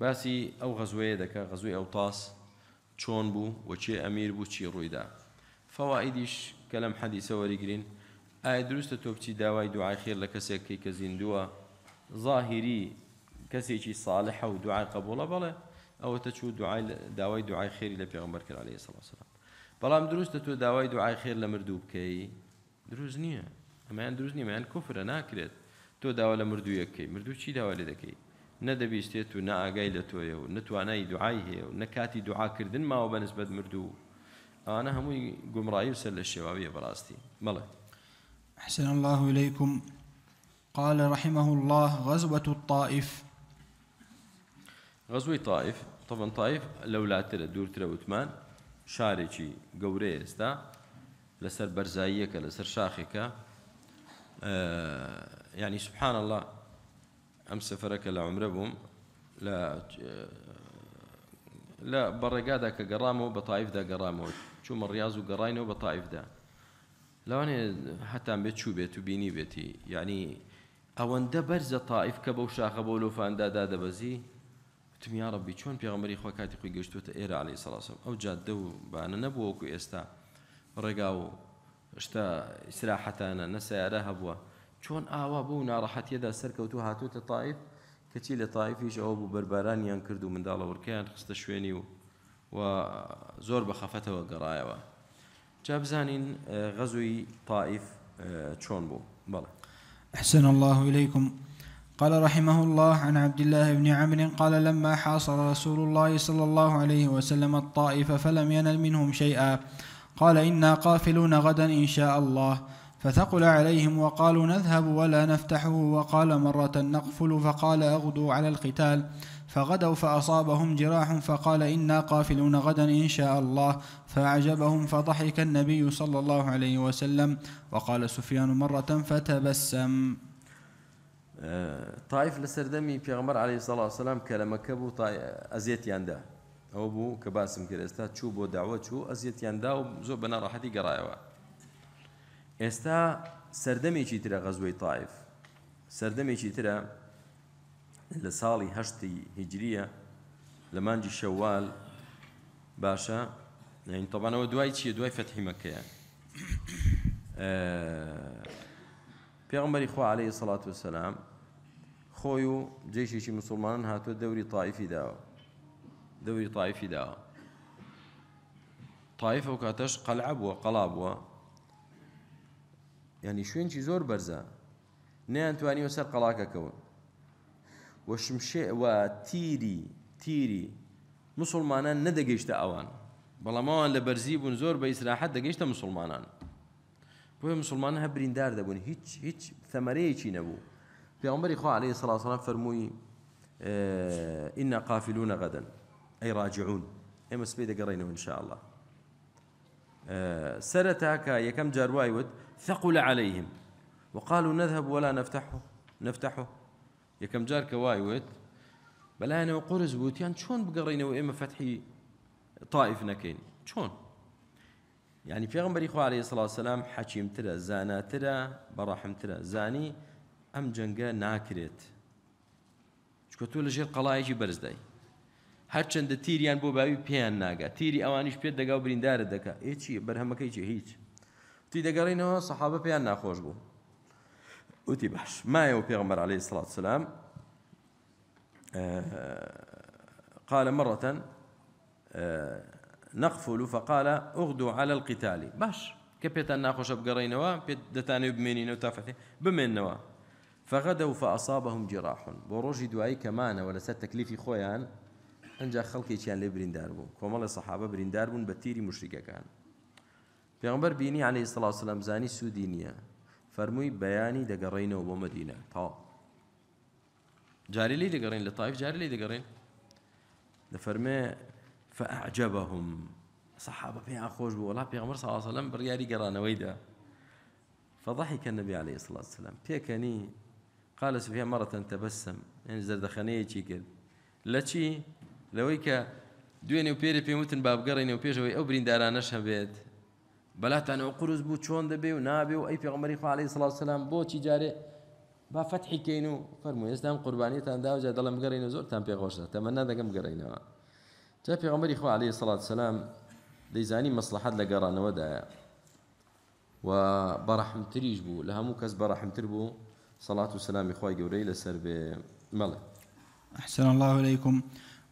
A: باسی ئەو غەزوەیە دەکە غەزوی ئەو تاس چۆن بوو وەچێ ئەمیر بوو چی ڕوویدا فەوائیدیش کە لەم حەدیسە وەریگرین ئایا دروستە تۆ بچی داوای دوعای خێر لە کەسێکی کە زیندووە ظاهری کەسێکی ساڵحە و دوعای قبوڵە بەڵێ او تشو دوای داوای دوای خير لە پێغمبەر عليه الصلاه والسلام بەڵام دروستە تتو داوای دوای خير لە كي بکەی دروست نییە ئەمایان دروست نیمەیان کوفرە ناکرێت تۆ داوا لە مردووە بکەی مردوو چی داوا لێ دەکەی نەدەبیستێت ندى بيستيتو نا تۆیە و نتوانایی دوعای هەیە و نەکاتی دوعاکردن ماوە بەنسبەت مردوو ئەوانە هەمووی گومڕایی و سەر لە شێواویە براستي ملا
B: احسن الله إليكم قال رحمه الله غزوة الطائف
A: غەزوی طائف طبعا طائف تاائف لە وڵاترە دوورترە وتمان استا لسر ئێستا لەسەر بەرزاییەکە شاخه شاخێکە يعني آه، سبحان الله ئەم سەفەرەکە لە عمرە بووم لە آه، لە بەڕێگادا کە گەڕامەوە بە تاائفدا گەڕامەوە چوومە ڕاز و گەڕینەوە بە تاائفدا لەوانێ هەتان بێت چوو بێت يعني او ان ده برز طائف تاائف کە بەو شاخە بۆ لۆفاندا بزي وتم یا ربی چۆن پیاغمبەری خۆ کاتی خۆی گەشتوتە ئێرە علی سەڵاسم ئەو جاددە و بانە نەبووە وەکو ئێستا ڕێگا و شتا ئیسراحەتانە نەسیارە هەبووە چۆن ئاوا اوا ناڕەحەتیەدا سەرکەوتو هاتوتە تایف کەچی لە تایفیش ئەوە بوو بەربارانیان کرد و منداڵە وەرکیان خستە شوێنی و و زۆر بە خەفەتەوە گەڕایەوە جا بزانین اه، غەزووی تایف اه، چۆن بوو
B: أحسن الله إليكم قال رحمه الله عن عبد الله بن عمرو قال لما حاصر رسول الله صلى الله عليه وسلم الطائف فلم ينل منهم شيئا قال إنا قافلون غدا إن شاء الله فثقل عليهم وقالوا نذهب ولا نفتحه وقال مرة نقفل فقال أغدوا على القتال فغدوا فأصابهم جراح فقال إنا قافلون غدا إن شاء الله فأعجبهم فضحك النبي صلى الله عليه وسلم وقال سفيان مرة فتبسم
A: تایف لە سەردەمی پێغمەر علی سەڵ سلام کە لە مەکە بوو ئەزیەتیاندا ئەو بوو کە باسم کرد ئێستا چوو بۆ داوە چوو ئەزیەتیاندا و زۆر بەناڕەحەتی گەڕایەوە ئێستا سەردەمێکی ترە غەزوی تایف سەردەمێکی ترە لە ساڵی هەشتی هیجریە لە مانجی شەوال باشە تەبانەوە دوای چیە دوای فەتحی مەکەیە پێغمبەری خوا عليه سڵات وسلام خۆی و جێشێکی مسلمانان هاتووە دەوری تایفی داوە دەوری تایفی داوە تایفە و کاتەش قەلع بووە قەڵا بووە ینی شوێنی زۆر بەرزە نیان توانیوە سەر قەڵاکەکەون وە شمشێ و تیری تیری مسلمانان نەدەگەیشتە ئەوان بەڵامەوان لە بەرزی بوون زۆر بە ئیسراحەت دەگەیشتە مسلمانان بۆیە مسلمان هە بریندار دەبوون هیچ هیچ ثەمەرەیەکی نەبوو في عمر إخوة عليه الصلاة والسلام آه إنا قافلون غدا أي راجعون ئێمە سبەی دەگەڕێنەوە انشاءله آه، سرە تاکە یەکەم جارواای وت ثقل عليهم وقالوا نذهب ولا نفتحه نفتحه يكم جار کە وای أنا بەلایەنەوە قرس بوتیان چۆن وإما ئێمە فتحی طائف شون يعني في پێغمبەری إخوة عليه الصلاة والسلام حكيم ترى براحم ترى زاني ئەم جەنگە ناکرێت چکە تۆ لەژێر قەڵایەکی بەرزدای هەرچەندە تیریان بۆ باوی پێیان ناگا تیری ئەوانیش پێت دەگا و بریندارە دەکە ئێچی بەرهەمەکەی چی هیچ تی دەگەڕینەوە سەحابە پێیان ناخۆش بوو وتی باش مایەوە پێغمبەر عليه الصلاة والسلام قال مرة نقفل فقال اغدو على القتال باش كبيت پێتان ناخۆشە بگەڕینەوە پێت دەتانێت بمێنینەوە تافەتێ فغدوا فأصابهم جراح بروجي أي كمان ولا ست تكليفي خويان انجا خلقي كان لبرين بريندار بو كمال الصحابه برين داربون بتيري مشركه كان في پیغمبر بيني عليه الصلاه والسلام زاني سودينيا نییە بياني بەیانی دەگەڕینەوە بۆ مدینە تا جاری لی دەگەڕین لە تایف جاری لی دەگەڕین دەفەرمێ فەعجەبەهم صحابە پێیان خۆش بوو وڵا پێغمبەر الله عليه وسلم برياري بڕیاری ويدا فضحك النبي عليه الصلاة والسلام بيكني قال سفيان مرة تبسم يعني زردخانەیەکی کرد لە چی لەوەی کە دوێنێ و پێری پێوتن بابگەڕێنێ و پێشەوەی ئەو بریندارانەش هەبێت بەلاتانەوە قرس بوو چۆن دەبێ و نابێ و ئەی پێغمەری خاڵی سلااوسلام بۆچی جارێ با فتحیکەین و فەرمو ئێستام قوربانیتان داوجا دەڵم گەڕین و زۆرتان پێخۆشە تەمە نادەگەم گەڕینەوە جا پێغمەری خوا عليه والسلام سلام زاني مصلحه لە گەڕانەوەدایە و بەڕەحمتریش تريجبو لها مو کەس برحم تربو صلاة وسلام إخوائي قوري لسر بملك
B: أحسن الله إليكم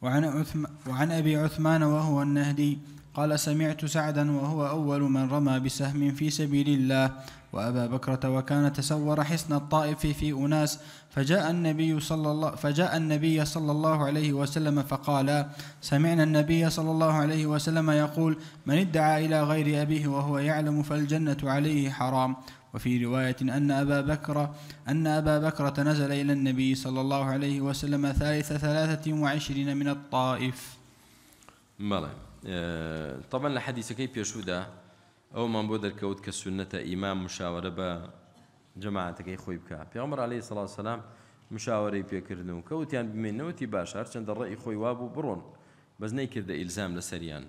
B: وعن, عثم وعن أبي عثمان وهو النهدي قال سمعت سعدا وهو أول من رمى بسهم في سبيل الله وأبا بكرة وكان تسور حصن الطائف في أناس فجاء النبي صلى الله فجاء النبي صلى الله عليه وسلم فقال سمعنا النبي صلى الله عليه وسلم يقول من ادعى إلى غير أبيه وهو يعلم فالجنة عليه حرام وفي رواية أن أبا بكر أن أبا بكر نزل إلى النبي صلى الله عليه وسلم ثالث ثلاثة وعشرين
A: من الطائف بەڵێ طبعا لە أو من ئەومان بۆ دەرکەوت إمام مشاورة ئیمام جماعة كي خوي بكا في عمر عليه الصلاة والسلام مشاورة پێکردن و کەوتیان بمێنەوەتی باشار چەندە ڕێی خوي وابو برون بەس نەیکردە ذا إلزام لسريان.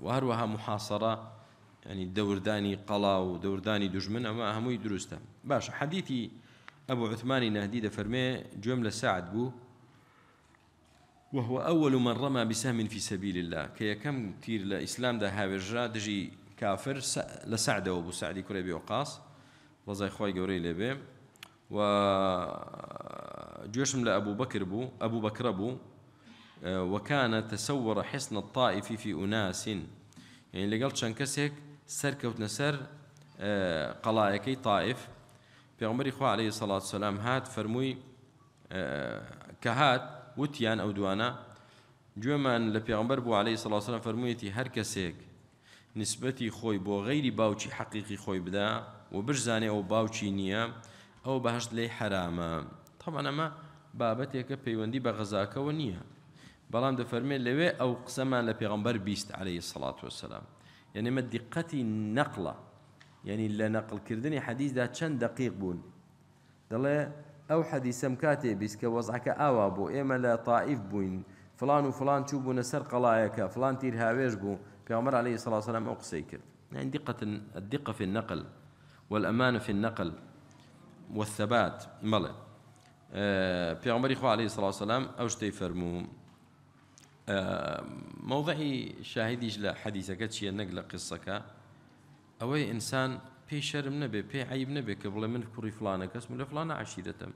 A: وهروها محاصرة يعني دەوردانی قلا و دەوردانی دژمن ئەمە هەمووی دروستە باشە حەدیتی ئەبوو عثمانی نهدی دەفەرمێ گوێم جملة سعد بو وهو أول من رمى بسهم في سبيل الله كي كم تير لإسلام ده هاوجرا دجي كافر لسعد أبو سعد كريبي وقاص رضي خوي جوري لبي و جوشم لأبو بكر بو أبو بكر بو آه، وكان تسور حصن الطائف في أناس يعني لقلت شنكسك سەرکەوتنە سەر قەڵایەکەی تاائف پێغمەری خوا عليه سەڵات سەسلام هات فەرمووی کە هات وتیان ئەو دوانە گوێمان لە پێغمبەر بۆ عليه سەڵسەلام فەرموویەتی هەر کەسێک نسبەتی خۆی بۆ غەیری باوکی حەقیقی خۆی بدا و برزانێ ئەو باوکی نییە ئەو بەهشت لێ حرامە تەمان ئەمە بابەتێکە پەیوەندی بە غەزاکەوە نییە بەڵام دەفەرمێت لەوێ ئەو قسەمان لە پێغمبەر بیست عليه سەڵات وسلام يعني ما دقة النقلة يعني لا نقل كردني حديث ذا شن دقيق بون دلا او حديث مكاتي بيسك وضعك اوا بو اما لا طائف بون فلان وفلان شو بون سر قلايك فلان تير هاويش بون في عمر عليه الصلاة والسلام او قسيكر يعني دقة الدقة في النقل والأمانة في النقل والثبات ملا في عمر إخوة عليه الصلاة والسلام أو شتي فرموهم مووضعی شاهدیش لە حەدیثەکە چیە نەک لە قسەکە ئەوەی ئینسان پێی شەرم نەبێ پێی عیب نەبێ کە بڵێ من کوڕی فلانە کەس لە فلانە عشیرەتم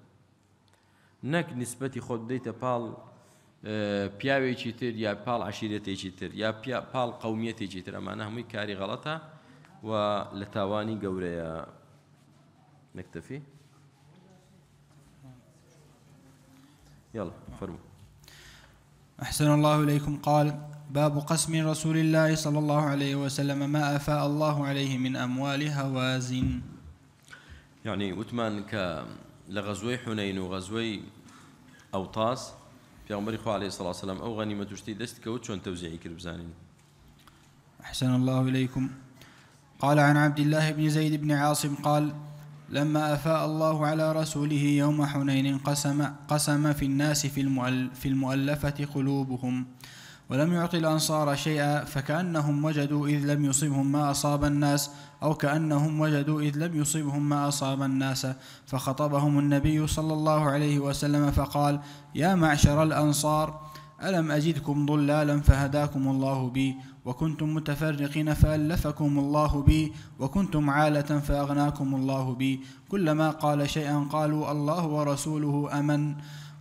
A: نەک نسبەتی خۆت بدەیتە پاڵ پیاوێکی تر یا پاڵ عشیرەتێکی تر یا پاڵ قومیەتێکی تر ئەمانە هەمووی کاری غەڵەتە و لە تاوانی گەورەیە نەکتەفی یاڵ فەرمو
B: أحسن الله إليكم قال باب قسم رسول الله صلى الله عليه وسلم ما أفاء الله عليه من أموال هوازن
A: يعني وتمان ك لغزوي حنين وغزوي أوطاس في عمر إخوة عليه الصلاة والسلام أو غنيمة تشتي دست كوت توزيعي كربزاني
B: أحسن الله إليكم قال عن عبد الله بن زيد بن عاصم قال لما أفاء الله على رسوله يوم حنين قسم, قسم في الناس في, المؤل في المؤلفة قلوبهم ولم يعطي الأنصار شيئا فكأنهم وجدوا إذ لم يصبهم ما أصاب الناس أو كأنهم وجدوا إذ لم يصبهم ما أصاب الناس فخطبهم النبي صلى الله عليه وسلم فقال يا معشر الأنصار ألم أجدكم ضلالا فهداكم الله بي وكنتم متفرقين فألفكم الله بي وكنتم عالة فأغناكم الله بي كلما قال شيئا قالوا الله ورسوله أمن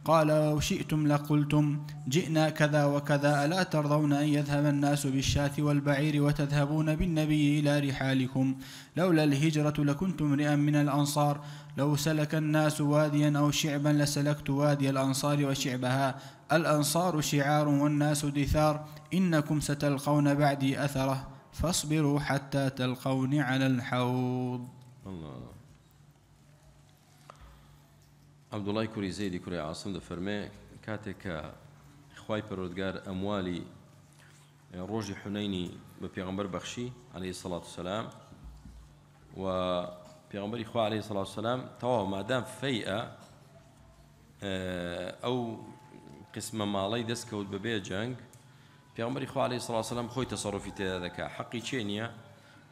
B: قال لو شئتم لقلتم جئنا كذا وكذا ألا ترضون أن يذهب الناس بالشاة والبعير وتذهبون بالنبي إلى رحالكم لولا الهجرة لكنت امرئا من الأنصار لو سلك الناس واديا أو شعبا لسلكت وادي الأنصار وشعبها الأنصار شعار والناس دثار إنكم ستلقون بعدي أثره فاصبروا حتى تلقوني على الحوض
A: الله عبدوڵای کوری زەیدی کوری عسم دەفەرمێ کاتێک کە خی پەرۆدگار ئەموالی اه، ڕۆژی حونەینی بە پێغمبەر بەخشی عليه سەڵات وسلام و پێغمبەری خوا عليه سەڵات وسلام تەواو مادام فەیئە اه، ئەو قسمە ماڵی دەستکەوت بەبێ جنگ پێغمبەری خوا عليه سەڵات وسلام خۆی تەسەڕفی تێدا دەکا حەقی چێ نییە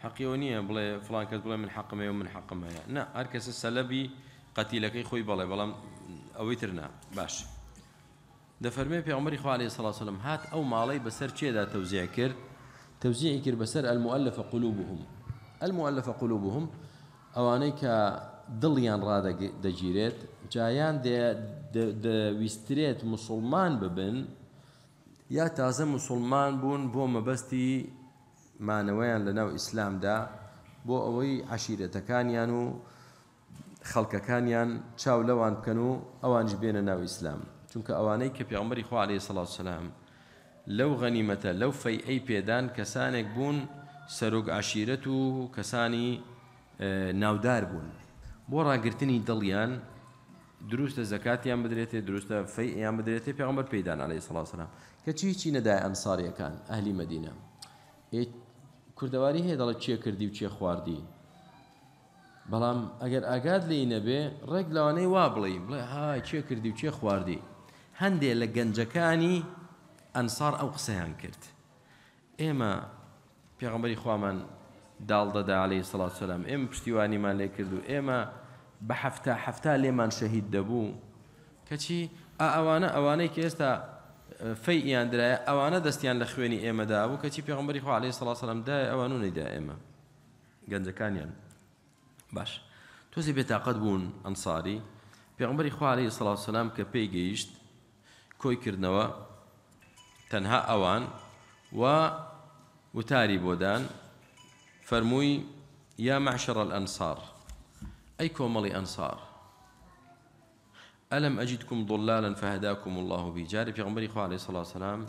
A: حەقیەوە نییە بڵێ فلان کەس بڵێ من حەقمەیە و من حەقمەیە نە هەر کەسە سەلەبی قەتیلەکەی خۆی بەڵێ بەڵام ئەوەی ترنا باش دەفەرمێ پێمەری خوالی سەلاسلم هات ئەو ماڵی بەسەر چێدا تەوزیع کرد تەوزیعی کرد بەسەر ئەلمؤلفە قلوبهم ئەلمؤلفە قلوبهم ئەوانەی کە دڵیان ڕدەگیرێت جایان دەویسترێت مسلمان ببن یا تازە مسلمان بوون بۆ مەبەستی مانەوەیان لەناو ئیسلامدا بۆ ئەوەی عشیرەتەکانیان و خەڵکەکانیان چاو لەوان بکەن و ئەوانش بێنە ناو ئیسلام چونکە ئەوانەی کە پیامبەری خوا عليه سلااو سلام لەو غەنیمەتە لەو فەی ئەی پێدان کەسانێک بوون سەرۆک عشیرەت و کەسانی ناودار بوون بۆ ڕاگررتنی دڵیان دروستە زەکاتیان بدرێتێ دروستە فەیان بدرێتێ پێغمبەر پەیدان عليه سلام کەچی هیچی نەدای ئەنساریەکان ئەهلی مدینە کوردەواری هەیە دەڵە چیە کردی و چێ خواردی بەڵام ئەگەر ئاگاد لی نەبێ ڕێک لەوانەی وا بڵێ بڵێ های چێ کردی و چێ خواردی هەندێ لە گەنجەکانی ئەنسار ئەو قسەیان کرد ئێمە پێغمبەری خوامان داڵدەدا عليهەی سەڵات سەسلام ئێمە پشتیوانیمان لێ کرد و ئێمە بە هەفتا هەفتا لێمان شەهید دەبوو کەچی ئەوانە ئەوانەی کە ئێستا فەیئیان درایە ئەوانە دەستیان لە خوێنی ئێمەدا بوو کەچی پێغمبەری خوا عليهەی سەڵات سەسلام دای ئەوان و نەیدا ئێمە گەنجەکانیان باش تۆزی بێتاقەت بوون ئەنساری پێغمبەری خوارەی سڵاو سلام کە پێی گەیشت کۆیکردنەوە تنها اوان و وتاری بودان فرموي يا معشر الأنصار أي كومالي أنصار ألم أجدكم ضلالا فهداكم الله به جاري في غمري خواه عليه الصلاة والسلام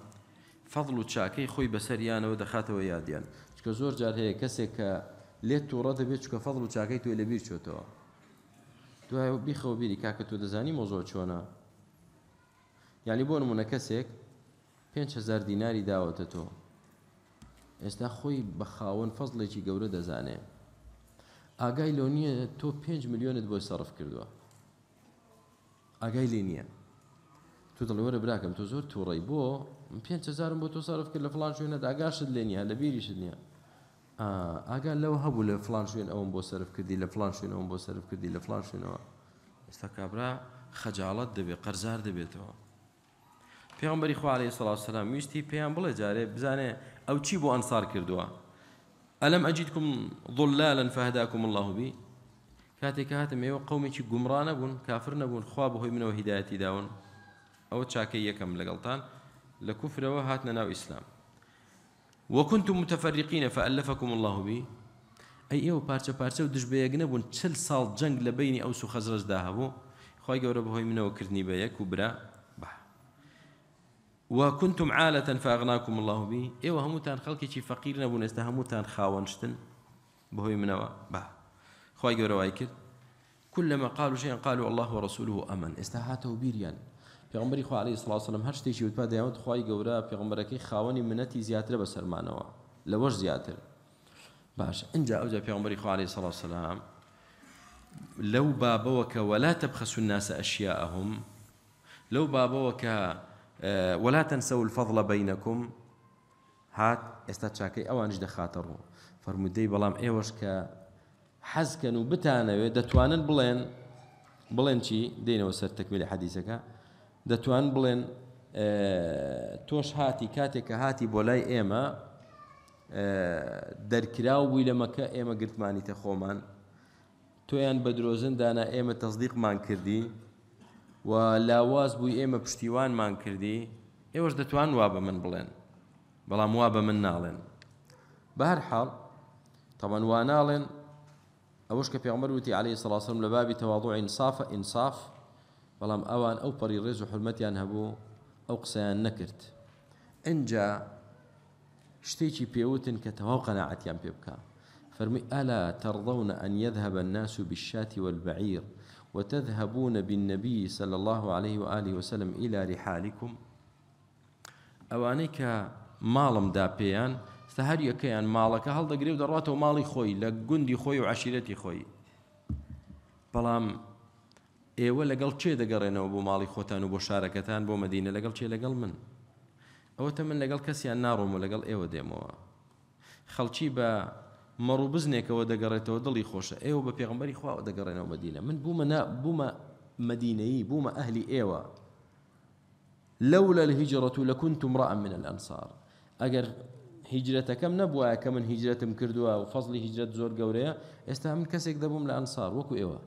A: فضل تشاكي خوي بسريان ودخات وياديان كزور جار هي كسك لێت تووڕە دەبێت چکە فەڵ و چاکەی توێ لە بیر چۆتەوە دوای بیخەوە بیری کاکە تۆ دەزانی مۆزۆ چۆنە یعنی بۆ نمونە کەسێک 5هزار دیناری داوەتە تۆ ئێستا خۆی بە خاوەن فەزلێکی گەورە دەزانێ ئاگای لۆ نییە تۆ 5 میلیۆنت بۆی سەرف کردووە ئاگای لێ نییە تو دڵوەرە براکەم تۆ زۆر تووڕی بۆ 5هزارم بۆ تۆ سەرف کرد لە فلان شوێنە داگاشت لێنە لە بیریشت نییە ئاگا لەو هەبوو لە فلان شوێن ئەوم بۆ سرف کردی لە فلان شوێن ئەوم بۆ سرف کردی لە فلان شوێنەوە ئێستا کابرا خەجاڵت دەبێت قەرزار دەبێتەوە پێغمبەری خوارێ سەلاسەلام ویستی پێیان بڵێ جارێ بزانێ ئەو چی بۆ ئەنسار کردووە ئەلم ئەجیدکم ضلالا فهداكم الله بی کاتێک هاتم ئێوە قومێکی گومڕا نەبوون کافر نەبوون خوا بەهۆی منەوە هیدایەتی داون ئەوە چاکەی یەکەم لەگەڵتان لە کوفرەوە هاتنە ناو ئیسلام وكنتم متفرقين فألفكم الله بي أي ئێوە پارچە پارچە و دژبەیەک بون چل ساڵ جنگ لبيني أوسو خزرج سو خەزرەشدا هەبوو خی گەورە بەهۆی منەوەکردنی بە یەک وكنتم عالة فأغناكم الله به إيوه هموتان خلقي فقيرنا نبون استا هموتان خاونشتن بهوي منوا با خواهي قروا كلما قالوا شيئا قالوا الله ورسوله أمن استهاته بيريان عليه پێغمبەری خوا علی سلاوسلم هەر شتێکی وتپا دەیاوت خی گەورە پێغمبەرەکەی خاوەنی منەتی زیاتر بە سەرمانەوە لوش زيادة باش اینجا ئەوجا في عمر علی عليه الصلاة والسلام لو بابوك ولا تبخس الناس أشياءهم لو بابوك اه، ولا تنسوا الفضل بينكم هات ئێستا أو ئەوانش خاطره فرمودي بلام ئێوەش کە حەزکەن و بتانەوێت دەتوانن بلنشي بڵێن وسر تكمل حديثك دەتوان بڵێن تۆش هاتی کاتێککە هاتی بۆ لای ئێمە دەرکراوی لەمەکە ئێمە گرتمانیتە خۆمان تۆیان بە درۆزن دانا ئێمە تەصدیقمان کردی و لاواز بووی ئێمە پشتیوانمان کردی ئێوەش دەتوان وا بە من بڵێن بەڵام وا بە من ناڵێن بە هەر حاڵ تەبەن وا ناڵێن ئەوش کە پێمەەر وتی عليه سلاسم لە بابی تەواضوع ئینصافە ئینصاف بلام اوان او بري ڕێز و ان هبو او قسەیان نكرت انجا شتێکی پێوتن کە تەواو قەنەعەتیان پێ بکە فەرمی ئەلا تەڕضون ئەن يذهب الناس بالشاة والبعير وتذهبون بالنبي صلى الله عليه وآله وسلم إلى رحالكم اوانيك مالم دا بيان سە يكيان مالك هل هەڵدەگرێ و دەڕاتەوە ماڵی خۆی لە گوندی خۆی و عشیرەتی ئێوە لەگەڵ چێ دەگەڕێنەوە بۆ ماڵی خۆتان و بۆ شارەکەتان بۆ مدینە لەگەڵ چێ لەگەڵ من تمن من لەگەڵ کەسیان ناڕۆم و لەگەڵ ئێوە دێمەوە خەڵکی بە مەڕوو بزنێکەوە دەگەڕێتەوە دڵی خۆشە ئێوە بە پێغمبەری خواوە دەگەڕێنەوە مدینە من بو بوومە بو ما ئەهلی بو ما لە هیجرەت و الهجرة لكنت امرأ من الأنصار ئەگەر هیجرەتەکەم نەبووە کە من هجرة کردووە وفضل هجرة زور جوريا گەورەیە ئێستا من الأنصار وكو إيوه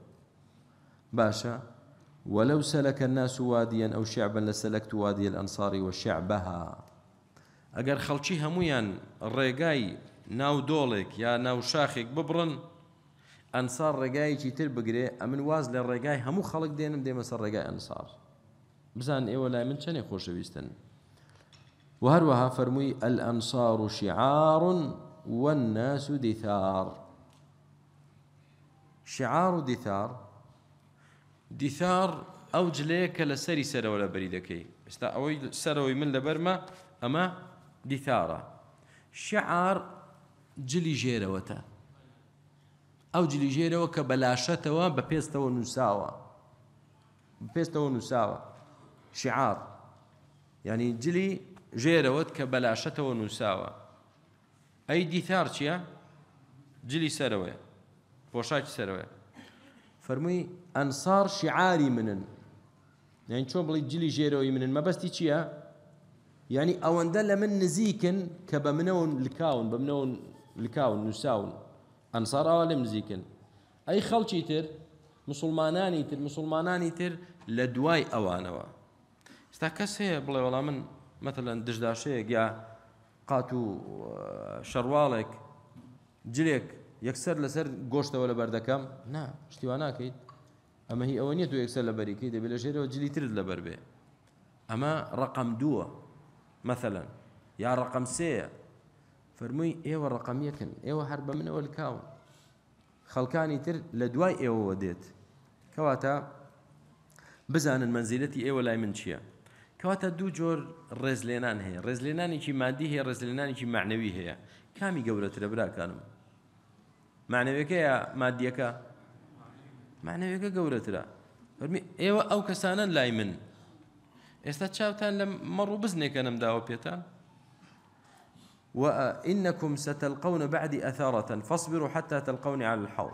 A: باشا ولو سلك الناس واديا أو شعبا لسلكت وادي الأنصار وشعبها أجر خلشي هميا ڕێگای ناو دولك يا ناو شاخك ببرن أنصار رقاي كي بگرێ أمن واز لە همو خلق خەڵک دي دێمە سەر أنصار بزان إيه ولا من چنێ خۆشەویستن وهروەها وهروها ئەل الأنصار شعار والناس دثار شعار دثار دیثار ئەو جلەیە کە لە سەری سەرەوە لە بەری دەکەی ئێستا ئەوەی سەرەوەی من لە بەرمە ئەمە دیثارە شعار جلی ژێرەوەتە ئەو جلی ژێرەوە کە بەلاشەتەوە بە پێستەوە نووساوە پێستەوە نووساوە شعار ینی جلی ژێرەوەت کە بەلاشەتەوە نووساوە ئەی دیثار چییە؟ جلی سەرەوەە پۆشاکی سەرەوەە فەرمووی ئەنسار شعاری منن یان چۆن بڵی جلی ژێرەوەی منن مەبەستی چییە؟ ینی ئەوەندە لە من نزیکن کە بە منەوەن لکاون بە منەوەن لکاون نووساون ئەنساراوە لەم نزیکن ئەی خەڵکی تر مسلمانانی تر مسلمانانی تر لە دوای ئەوانەوە ستا کەس هەیە بڵێ وەڵام من مثلەن دشداشەیەک یا قات و شەڕواڵێک جلێک یەکسەر لەسەر گۆشتەوە لە بەردەکەم نا شتیوان ناکەیت ئەمە هی ئەوە نیە دو یەکسەر لە بەریکەی دەبێت لە ژێرەوە جلیترت لەبەر بێ ئەمە ڕقم دووە مثلا یا ڕقم سەیە فەرمووی ئێوە ڕقم یەکن ئێوە هەر بە منەوە لکاون خەڵکانی تر لە دوای ئێوەوە دێت کەواتە بزانن منزیلەتی ئێوە لای من چییە کەواتە دوو جۆر ڕێزلێنان هەیە ڕێزلێنانێکی مادی هەیە ڕێزلێنانێکی معنەوی هەیە کامی گەورەترە براکانم معنەوەکەیە مادیەکە معنەوێکە گەورەترا فەرمی ئێوە ئەو کەسانە لای من ئێستا چاوتان لە مەڕوو بزنێکە نەمداوە پێتان وإنكم ستلقون بعدي أثارة فاصبروا حتى تلقوني على الحوض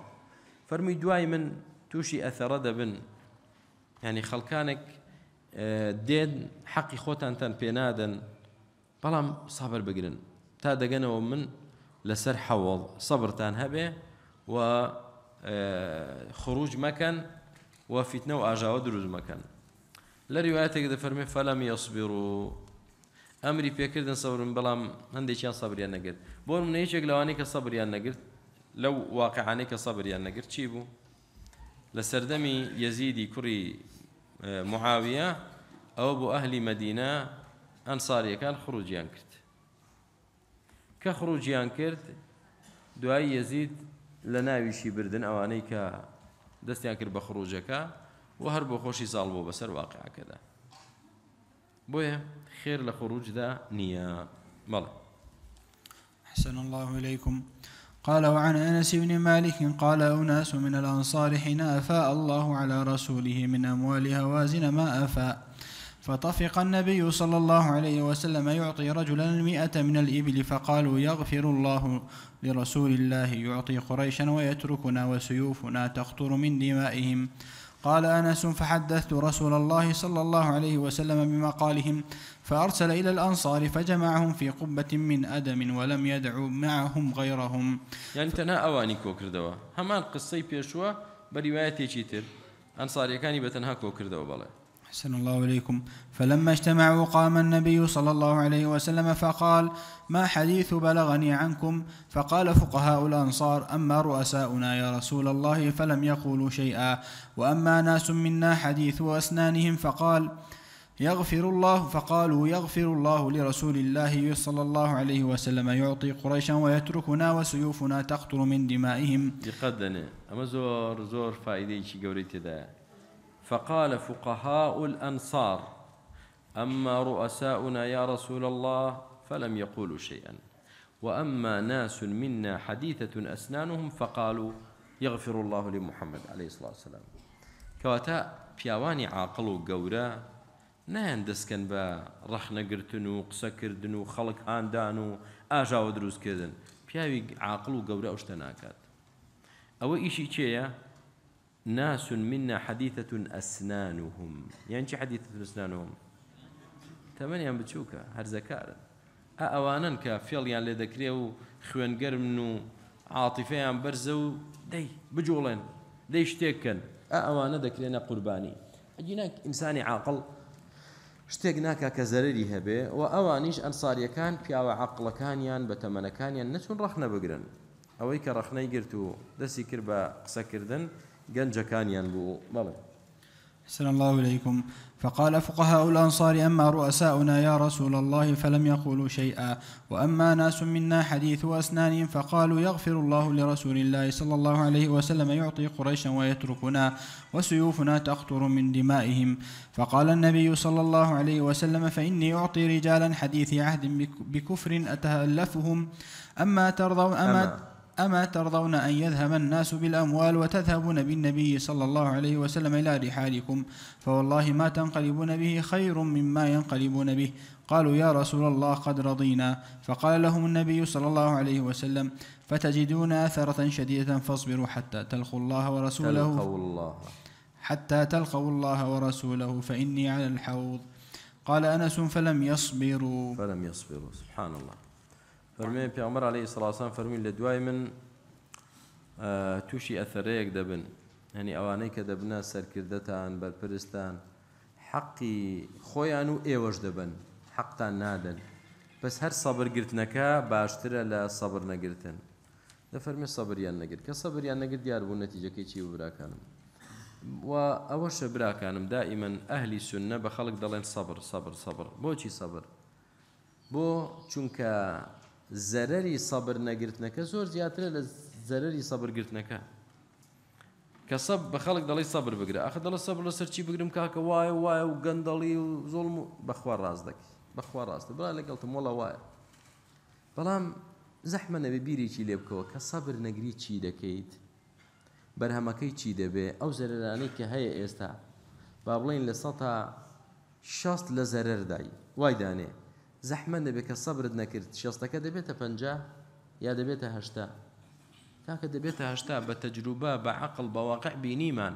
A: فرمي دواي من توشي أثر دبن يعني خلكانك حقي خوتان خۆتانتان بينادن بەڵام سابەر بگرن تا ومن لسر حوض صبر تان هبه و خروج مەکەن و فیتنە و ئاژاوە دروست مەکەن لە ریواەتێک دەفەرمێ فەلام یاسبیر و ئەمری پێکردن سەورم بەڵام هەندێکیان سەبریان نەگرت بۆ منەیەکێک لەوانی کە سەبریان نەگرت لەو واقعانەی کە سەبریان نەگرت چی بوو لە سەردەمی یەزیدی کوڕی محاویە ئەوە بۆ ئەهلی مەدینە ئەنساریەکان خروجیان کرد کە خروجیان کرد دوای یەزید لە ناویشی بردن او کە دەستیان کرد بخروجك خڕوجەکە و هەر بۆ خۆشی كذا بۆ خير لخروج ذا خێر لە احسن حسن الله
B: إليكم قال وعن أنس بن مالك قال أناس من الأنصار حين أفاء الله على رسوله من أموال هوازن ما أفاء فطفق النبي صلى الله عليه وسلم يعطي رجلا المئة من الإبل فقالوا يغفر الله لرسول الله يعطي قريشا ويتركنا وسيوفنا تخطر من دمائهم قال أنس فحدثت رسول الله صلى الله عليه وسلم بمقالهم فأرسل إلى الأنصار فجمعهم في قبة من أدم ولم يدعوا معهم
A: غيرهم يعني تنا أواني كوكردوا همان قصي بيشوا برواية تشيتر انصاري كاني بتنها كوكردوا بالله
B: أحسن الله إليكم فلما اجتمعوا قام النبي صلى الله عليه وسلم فقال ما حديث بلغني عنكم فقال فقهاء الأنصار أما رؤساؤنا يا رسول الله فلم يقولوا شيئا وأما ناس منا حديث أسنانهم فقال يغفر الله فقالوا يغفر الله لرسول الله صلى الله عليه وسلم يعطي قريشا ويتركنا وسيوفنا تقطر من دمائهم
A: دقدنا أما زور زور فائدة فقال فقهاء الأنصار أما رؤساؤنا يا رسول الله فلم يقولوا شيئا وأما ناس منا حديثة أسنانهم فقالوا يغفر الله لمحمد عليه الصلاة والسلام كواتا پیاوانی عاقل وقورا گەورە دسكن با بە ڕەخنەگرتن قسكردنو خلق و خەڵک آجا ودروس كذن دروستکردن پیاوی عاقل وقورا گەورە ئەو شتە ناکات ئەوە ناس منا حديثة أسنانهم يعني چی حديثة أسنانهم تەمەنیان بچووکە هەرزەکارن ئەوانن کە فێڵیان لێ دەکرێ و خوێنگەرمن و عاتیفەیان بەرزە و دەی بجوڵێن دەی شتێککەن ئەوانە دەکرێنە قوربانی ئەگینە ئینسانی عاقل شتێک ناکە کە زەرری هەبێ و ئەوانیش ئەنساریەکان پیاوە عقلەکانیان بە تەمەنەکانیان نەچون ڕەخنە بگرن ئەوەی کە ڕەخنەی گرت و دەستی کرد بە قسەکردن گەنجەکانیان ينبو بەڵێ
B: السلام الله إليكم فقال فقهاء الأنصار أما رؤساؤنا يا رسول الله فلم يقولوا شيئا وأما ناس منا حديث أسنانهم فقالوا يغفر الله لرسول الله صلى الله عليه وسلم يعطي قريشا ويتركنا وسيوفنا تقطر من دمائهم فقال النبي صلى الله عليه وسلم فإني أعطي رجالا حديث عهد بكفر أتألفهم أما ترضون أما, أما أما ترضون أن يذهب الناس بالأموال وتذهبون بالنبي صلى الله عليه وسلم إلى رحالكم فوالله ما تنقلبون به خير مما ينقلبون به قالوا يا رسول الله قد رضينا فقال لهم النبي صلى الله عليه وسلم فتجدون أثرة شديدة فاصبروا حتى تلقوا الله ورسوله تلقوا الله حتى تلقوا الله ورسوله فإني على الحوض قال أنس فلم يصبروا فلم يصبروا
A: سبحان الله فەرمێن پیامەر عليه سلاسان فەرمی لە دوای من تووشی ئەثەرەیەک دەبن هەنی ئەوانەی کە دەبنە سەرکردتان بەرپرستان حەقی خۆیان و ئێوەش دەبن حەقتان نادەن بەس هەر سەبرگرتنەکە باشترە لە سەبر نەگرتن لە فەرمی سەبریان نەگرت کە سەبریان نەگرت دیار بوو نەتیجەکەی چی وبراکانم و ئەوەشە براکانم دائیمەن ئەهلی سنە بە خەڵک دەڵێن سەبر سەبر سەبر بۆچی سەبر بۆ چونکە زەرەری سەبر نەگرتنەکە زۆر زیاترە لە زەرەری سەبرگرتنەکە کە سەب بە خەڵک دەڵی سەبر بگرە ئەخ دەڵە سەبر لە سەرچی بگرم کاکە وایە وایە و گەندەڵی و زۆڵم بەخوا ڕاست دەکی بەخوا ڕاستە برا لەگەڵتم وڵە وایە بەڵام زەحمە نەبێ بیرێکی لێ بکەوە کە سەبر نەگری چی دەکەیت بەرهەمەکەی چی دەبێ ئەو زەرەرانەی کە هەیە ئێستا با بڵین لە سە تا شاست لە زەرەردایی وای دانێ زەحمە نەبێت کە سەبرت نەکرد شێستەکە دەبێتە پ یا دەبێتە هەشتا کاکە دەبێتە هەشتا بە تەجروبە بە عقل بەواقع بینیمان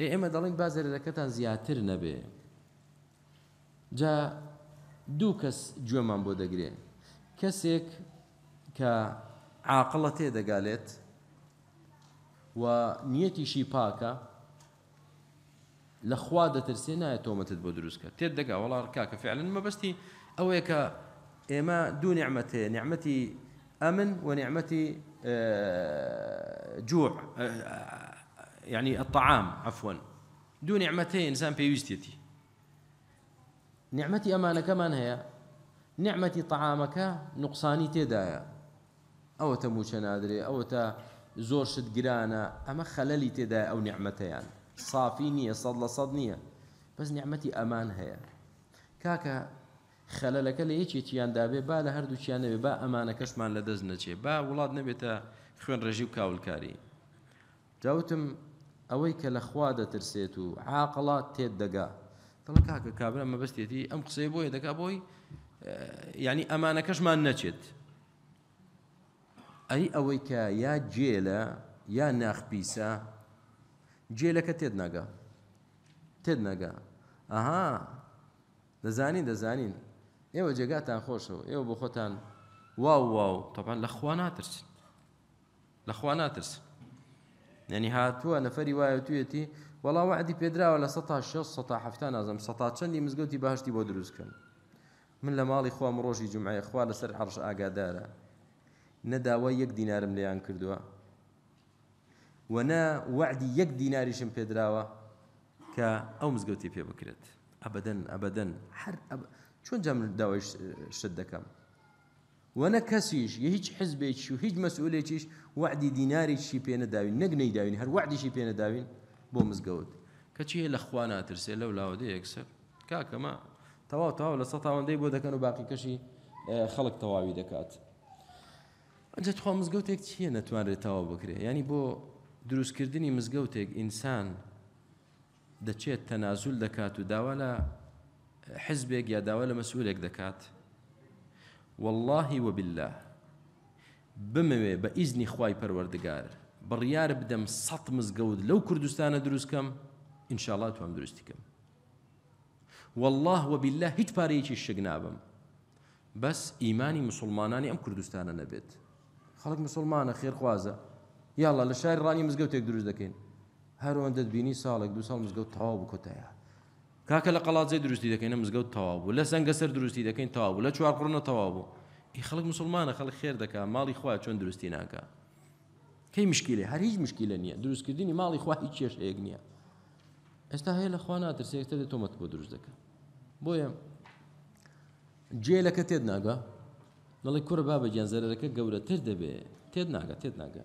A: ئێ ئێمە دەڵین بازێرەکەتان زیاتر نەبێ جا دوو کەس گوێمان بۆ دەگرێ کەسێک کە عاقڵە تێ دەگالێت و نیەتیشی پاکە لە خوا دەترسێ نایە تۆمەتت بۆ دروستکە تێت دەگا وڵار کاکە فعلن مەبستی او هيك اما دو نعممەت نعمتي امن ونعمتي آه، جوع آه، آه، يعني الطعام عفوا دو نعمتين إنسان بيوستيتي نعمتي أمانة كمان هي نعمتي طعامك نقصاني تدايا أو تموش نادري أو تا زور شد جرانا أما خللي تدايا أو نعمتين يعني. صافي نية صدنية بس نعمتي أمان هي كاكا خەلەلەکە لە یەکێکیان دابێ با لە هەردووچیان نەوێ با ئەمانە کەسمان لە دەست نەچێ با وڵات نەبێتە خوێن ڕێژی و کاولکاری جاوتم ئەوەی کە لە خوا دەترسێت و عاقڵات تێت دەگا تەڵە کاکە کابرا مە بەستێتی ئەم قسەی بۆیە دەکا بۆی ینی ئەمانە کەشمان نەچێت ئەی ئەوەی کە یا جێلە یا ناخپیسە جێلەکە تێت نەگا تێت نەگا ئەها دەزانین دەزانین ئێوە جێگاتان خۆشەوە ئێوە بۆ خۆتان واو واو طبعا لەخوا ناترسن لەخوا ناترسن یعنی هاتووە نەفەری وایە تویەتی وەڵا وعدی پێدراوە لە 1600 نازم سە چەندی مزگەوتی باشتی بۆ دروستکەن من لە ماڵی جمعه اخوان لسر حرش لەسەر عرش ئاگادارە نەداوای یەک دینارم لیان ونا وعدي يك دينار دیناریشم پێدراوە کە ئەو مزگەوتی پێ ابدا ابدا حر أبداً چۆن جەم داوای شت دەکەم وەنە کەسیش یە هیچ حزبێکی و هیچ مەسئولێکیش وعدی دینارێکی پێ نەداوین نەگنەی داوین هەر وعدیشی پێ نەداوین بۆ مزگەوت کەچی لە خوا ناترسێ لەو لاوەدە یەکسەر کاکەمە تەواو تەواو لە سە تاوەندەی بۆ دەکەن و باقی کەشی خەڵک تەواوی دەکات. ئەجە تخوا مزگەوتێک چییە نەتوانێت تەواو بکرێ ینی بۆ دروستکردنی مزگەوتێک ئینسان دەچێت تەنازول دەکات و داوا لە حزبێک یاداوە لە مەسوولێک دەکات واللهی وبله بمەوێ بە ئیزنی خی پەروەردگار بڕیار بدەم سەد مزگەوت لەو کوردستانە دروستکەم ئینشاالات توام دروستیکەم والله وبله هیچ پارەیەکی شگ نابم بەس ئیمانی مسلمانانی ئەم کوردستانە نەبێت خەڵک مسلمانە خێرخوازە یاڵە لە شاری ڕانی مزگەوتێک دروست دەکەین هەروەن دەتبینی ساڵێک دو ساڵ مزگەوت تەواو بکۆتەیە کاکە لە قەڵاتزی دروستی دەکەینە مزگەوت تەوابوو لە سەنگەسەر دروستی دەکەین تەوابوو لە چوار قڕونە تەوابوو ئی خەڵک مسلمانە خەڵک خێر دەکا ماڵی خوا چۆن دروستی ناکە کەی مشکیلێ هەر هیچ مشکیلە نییە دروستکردنی ماڵی خوا هیچ کێش ئێک نییە ئێستا هەیە لە خوا ناترسێکتە لە تۆمەت بۆ دروست دەکە بۆیە جێلەکە تێت ناگە دڵی کوڕ با بە گیانزەرەکە گەورەتر دەبێ تێت ناگە تێت ناگە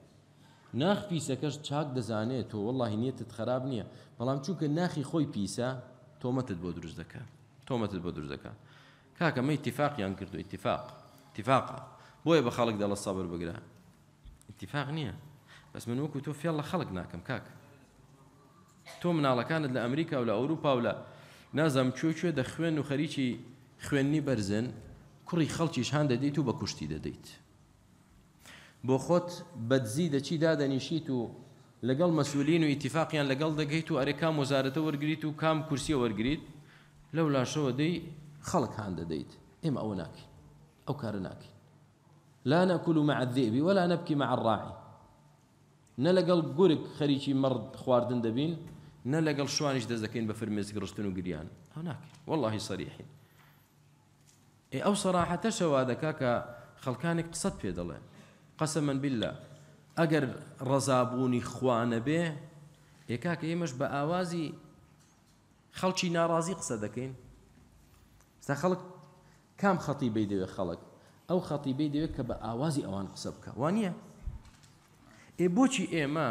A: ناخ پیسەکەش چاک دەزانێت تۆ وەڵی نیەتت خراب نییە بەڵام چووکە ناخی خۆی پیسە تۆمەتت بۆ دروست دەکە تۆمەتت بۆ دروست دەکە کاکەمە اتفاقیان کردو اتفاق اتفاق بۆیە بە خەڵک دەڵە سەبر بگرە اتفاق نییە بەس من وەکو تۆ فێڵ لە خەڵک ناکەم کاک تۆ مناڵەکانت لە ئەمریکا و لە ئەوروپا و لە نازام کوێکوێ دە خوێن و خەریکی خوێننی بەرزن کوڕی خەڵکیش هەان دەدەیت و بە کوشتی دەدەیت بۆ خۆت بەدزی دەچی دادەنیشیت و لگال مسؤولين و اتفاقیان لگال دگه تو آریکام وزارت ورگرید تو کام کرسی ورگرید لولا شو دي خلق هند ديت ام او ناکی او کار ناکی لا ناكل مع الذئب ولا نبكي مع الراعي نلقل قرق خريشي مرض خواردن دبين نلقل شوانش دزكين بفرمز قرستن وقريان هناك والله صريح او صراحه تشوا هذا كاكا خلكانك قصد في قسما بالله ئەگەر ڕەزابوونی خوانە بێ ێکاکە ئێمەش بە ئاوازی خەڵکی ناڕازی قسە دەکەین ستا خەڵک کام خەتی بی دەوێت خەڵک ئەو خەتی بی دەوێت کە بە ئاوازی ئەوان قسە بکە وانە ئێ بۆچی ئێمە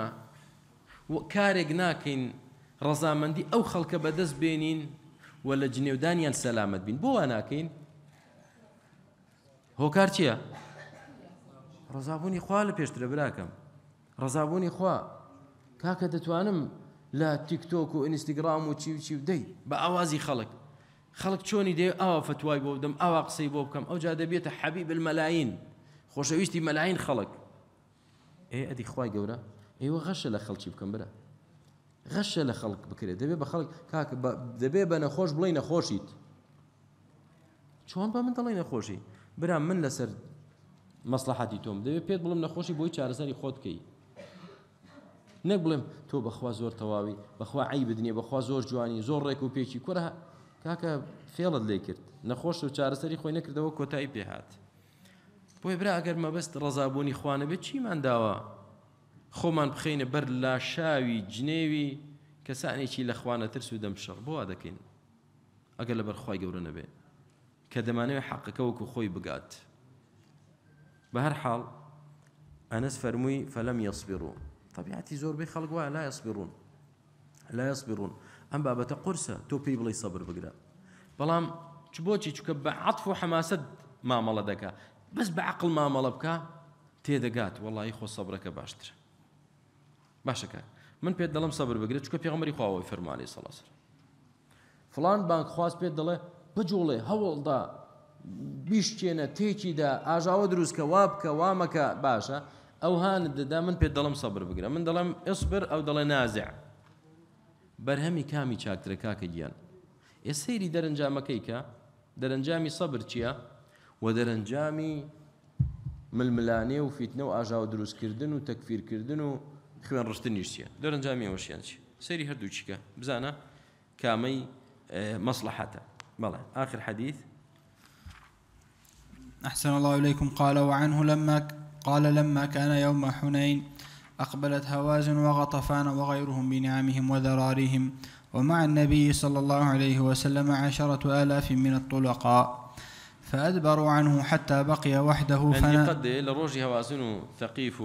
A: کارێک ناکەین ڕەزامەندی ئەو خەڵکە بەدەست بێنین و لە جنێودانیان سەلامت بین بۆ وا ناکەین هۆکار چییە؟ ڕزابوونی خوا لە پێشترە براکەم ڕزابوونی خوا کاکە دەتوانم لە تیکتۆک و ئینستیگرام و چی و چی و دەی بە ئاوازی خەڵک خەڵک چۆنی دێ ئاوا فتوای بۆ بدەم ئاوا قسەی بۆ بکەم ئەو جا دەبێتە حەبی بالمەلاین خۆشەویستی مەلاین خەڵک ئێ ئەدی خوای گەورە ئێوە غەشە لە خەڵکی بکەم برە غەشە لە خەڵک بکرێت دەبێت بە خەڵک کاکە دەبێ بە نەخۆش بڵی نەخۆشیت چۆن بە من دەڵی نەخۆشی برا من لەسەر مەسلحاتی تۆم دەوێت پێت بڵم نەخۆشی بۆی چارەسەری خۆت بکەی نەک بڵێم تۆ بەخوا زۆر تەواوی بەخوا عی بدنێ بەخوا زۆر جوانی زۆر ڕێک و پێکی کوڕها کاکە فێڵت لێ کرد نەخۆش و چارەسەری خۆی نەکردەوە کۆتایی پێهات بۆی برا ئەگەر مەبەست ڕزابوونی خوانە بێت چیمان داوە خۆمان بخینە بەر لاشاوی جنێوی کەسانێکی لە خوانە ترس و دەمشەڕ بۆ دەکەین ئەگەر لە بەرخوای گەورە نەبێ کە دەمانەوێت حەقەکە وەکو خۆی بگات. بهر حال أنس فرموي فلم يصبروا طبيعتي زور بي خلق لا يصبرون لا يصبرون أم بابا قرصة تو بيبل يصبر بقدر بلام تبوتي تكب عطف وحماسة ما ملدك بس بعقل ما ملبك تي دقات والله يخو صبرك باشتر باشك من بيد دلم صبر بقدر تكب يا عمري خواه فرماني صلاة فلان بانك خواس بيد دله بجوله هول دا بیشتێنە تێکیدا ئاژاوە دروستکە وا بکە وامەکە باشە ئەو هاانت دەدا من پێ دەڵم سەبر بگرە من دەڵم ئسبر ئەو دەڵێ نازع بەرهەمی کامی چاکترە کاکە گیان ئێسەیری دەرەنجامەکەی کە دەرەنجامی سەبر چییە و دەرەنجامی ململانێ و فیتنە و ئاژاوە دروستکردن و تەکفیرکردن و خوێن ڕستنی چیە دەرەنجامی ئەوەشیان چی سەیری هەردوو چیکە بزانە کامەی مەسلحەتە بەڵێ آخر حەدیث
B: أحسن الله إليكم قال وعنه لما قال لما كان يوم حنين أقبلت هوازن وغطفان وغيرهم بنعمهم وذراريهم ومع النبي صلى الله عليه وسلم عشرة آلاف من الطلقاء فأدبروا عنه حتى بقي وحده يعني فنا قد
A: لروج هوازن ثقيف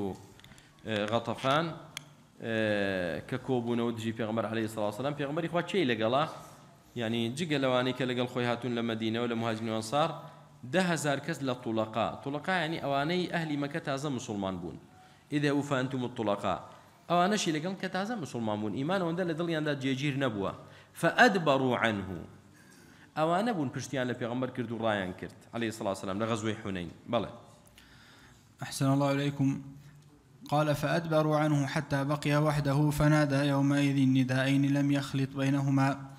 A: آه، غطفان آه، ككوبون ودجي غمر عليه الصلاة والسلام في بيغمر إخوات شيء لقلا يعني جيجا لوانيك لقى خوي لمدينة ولا مهاجرين وانصار ده هزار كز للطلقاء طلقاء يعني أواني أهلي ما مەکە تازە مسلمان إذا وفى أنتم الطلقاء أو أنا شيء کە تازە مسلمان إيمان وندل لە يندل جيجير نبوة فأدبروا عنه أو أنا بون لە لبي غمر كردو رايان كرت عليه الصلاة والسلام لغزو حنين بلى
B: أحسن الله عليكم قال فأدبروا عنه حتى بقي وحده فنادى يومئذ النداءين لم يخلط بينهما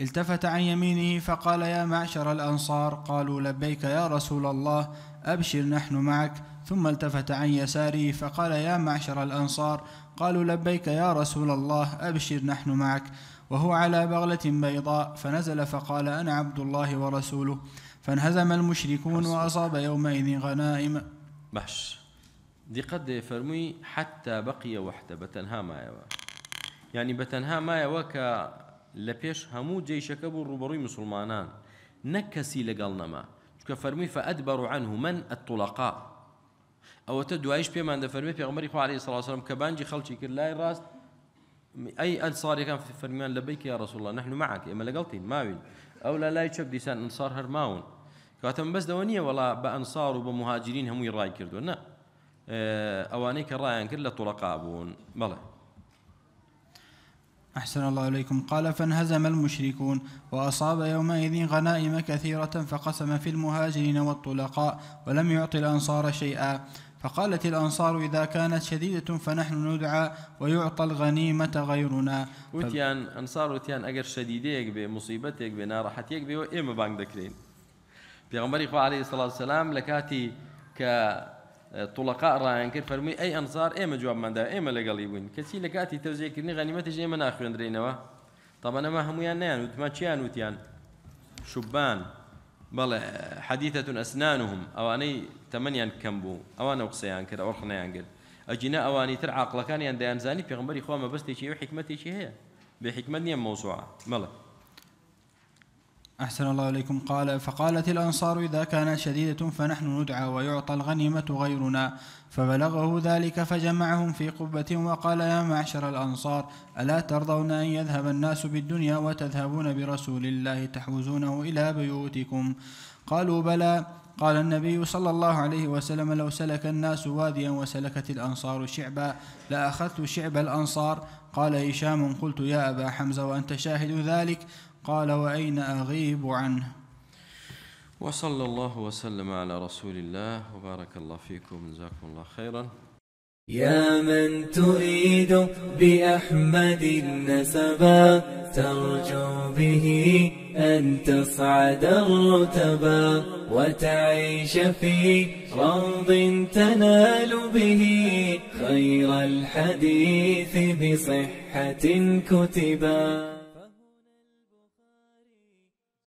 B: التفت عن يمينه فقال يا معشر الأنصار قالوا لبيك يا رسول الله أبشر نحن معك ثم التفت عن يساره فقال يا معشر الأنصار قالوا لبيك يا رسول الله أبشر نحن معك وهو على بغلة بيضاء فنزل فقال أنا عبد الله ورسوله فانهزم المشركون وأصاب يومئذ غنائم
A: دي قد فرمي حتى بقي وحده بتنها ما يوا يعني بتنها ما يوا لە پێش هەموو جێیشەکە بوو ڕوبڕووی مسلمانان نەک کەسی لەگەڵ نەما چکە فەرمی فەئەت بەڕوعانه من ئەتوڵقا ئەوەتە دوایش پێمان دەفەرمێ پێغمەری خوارێ سەڵاسەرم کە کبانجی خلچی کر لای راست أي أنصار كان في فرمان لبيك يا رسول الله نحن معك إما لقلتين ماوين أو لا لا يشب ديسان أنصار هرماون كاتم بس دونية ولا بأنصار وبمهاجرين هم يراي كردون لا أوانيك رايان كلا طلقابون بلى
B: أحسن الله إليكم قال فانهزم المشركون وأصاب يومئذ غنائم كثيرة فقسم في المهاجرين والطلقاء ولم يعط الأنصار شيئا فقالت الأنصار إذا كانت شديدة فنحن ندعى ويعطى الغنيمة غيرنا وتيان
A: أنصار وتيان أجر شديدة يكبي مصيبتك حتى يكبي وإما بانك ذكرين في عليه الصلاة والسلام لكاتي ك توڵقا ڕایان کرد فەرمووی ئەی ئەنزار ئێمە جوابمەدا ئێمە لەگەڵی بووین کەچی لە کاتی تەوزیەکردنی غەنیمەتیش ئێمە ناخوێندرێنەوە تەبەنەمە هەمویان نیان وتمان چیان وتیان شوبان بەڵێ حەدیتەتون ئەسنانهم ئەوانەی تەمەنیان کەم بوو ئەوانە قسەیان کرد ئەو خنەیان کرد ئەجینا ئەوانی تر عقلەکانیان دەیانزانی پێغمبەری خۆمە بەستێکی و حکمتێکی هەیە بێ حکمت نییە مەوزوعە مەڵە
B: أحسن الله إليكم قال فقالت الأنصار إذا كانت شديدة فنحن ندعى ويعطى الغنيمة غيرنا فبلغه ذلك فجمعهم في قبة وقال يا معشر الأنصار ألا ترضون أن يذهب الناس بالدنيا وتذهبون برسول الله تحوزونه إلى بيوتكم قالوا بلى قال النبي صلى الله عليه وسلم لو سلك الناس واديا وسلكت الأنصار شعبا لأخذت شعب الأنصار قال هشام قلت يا أبا حمزة وأنت شاهد ذلك قال وأين أغيب عنه
A: وصلى الله وسلم على رسول الله وبارك الله فيكم جزاكم الله خيرا يا من تريد بأحمد النسبا ترجو به أن تصعد الرتبا وتعيش في روض تنال به خير الحديث بصحة كتبا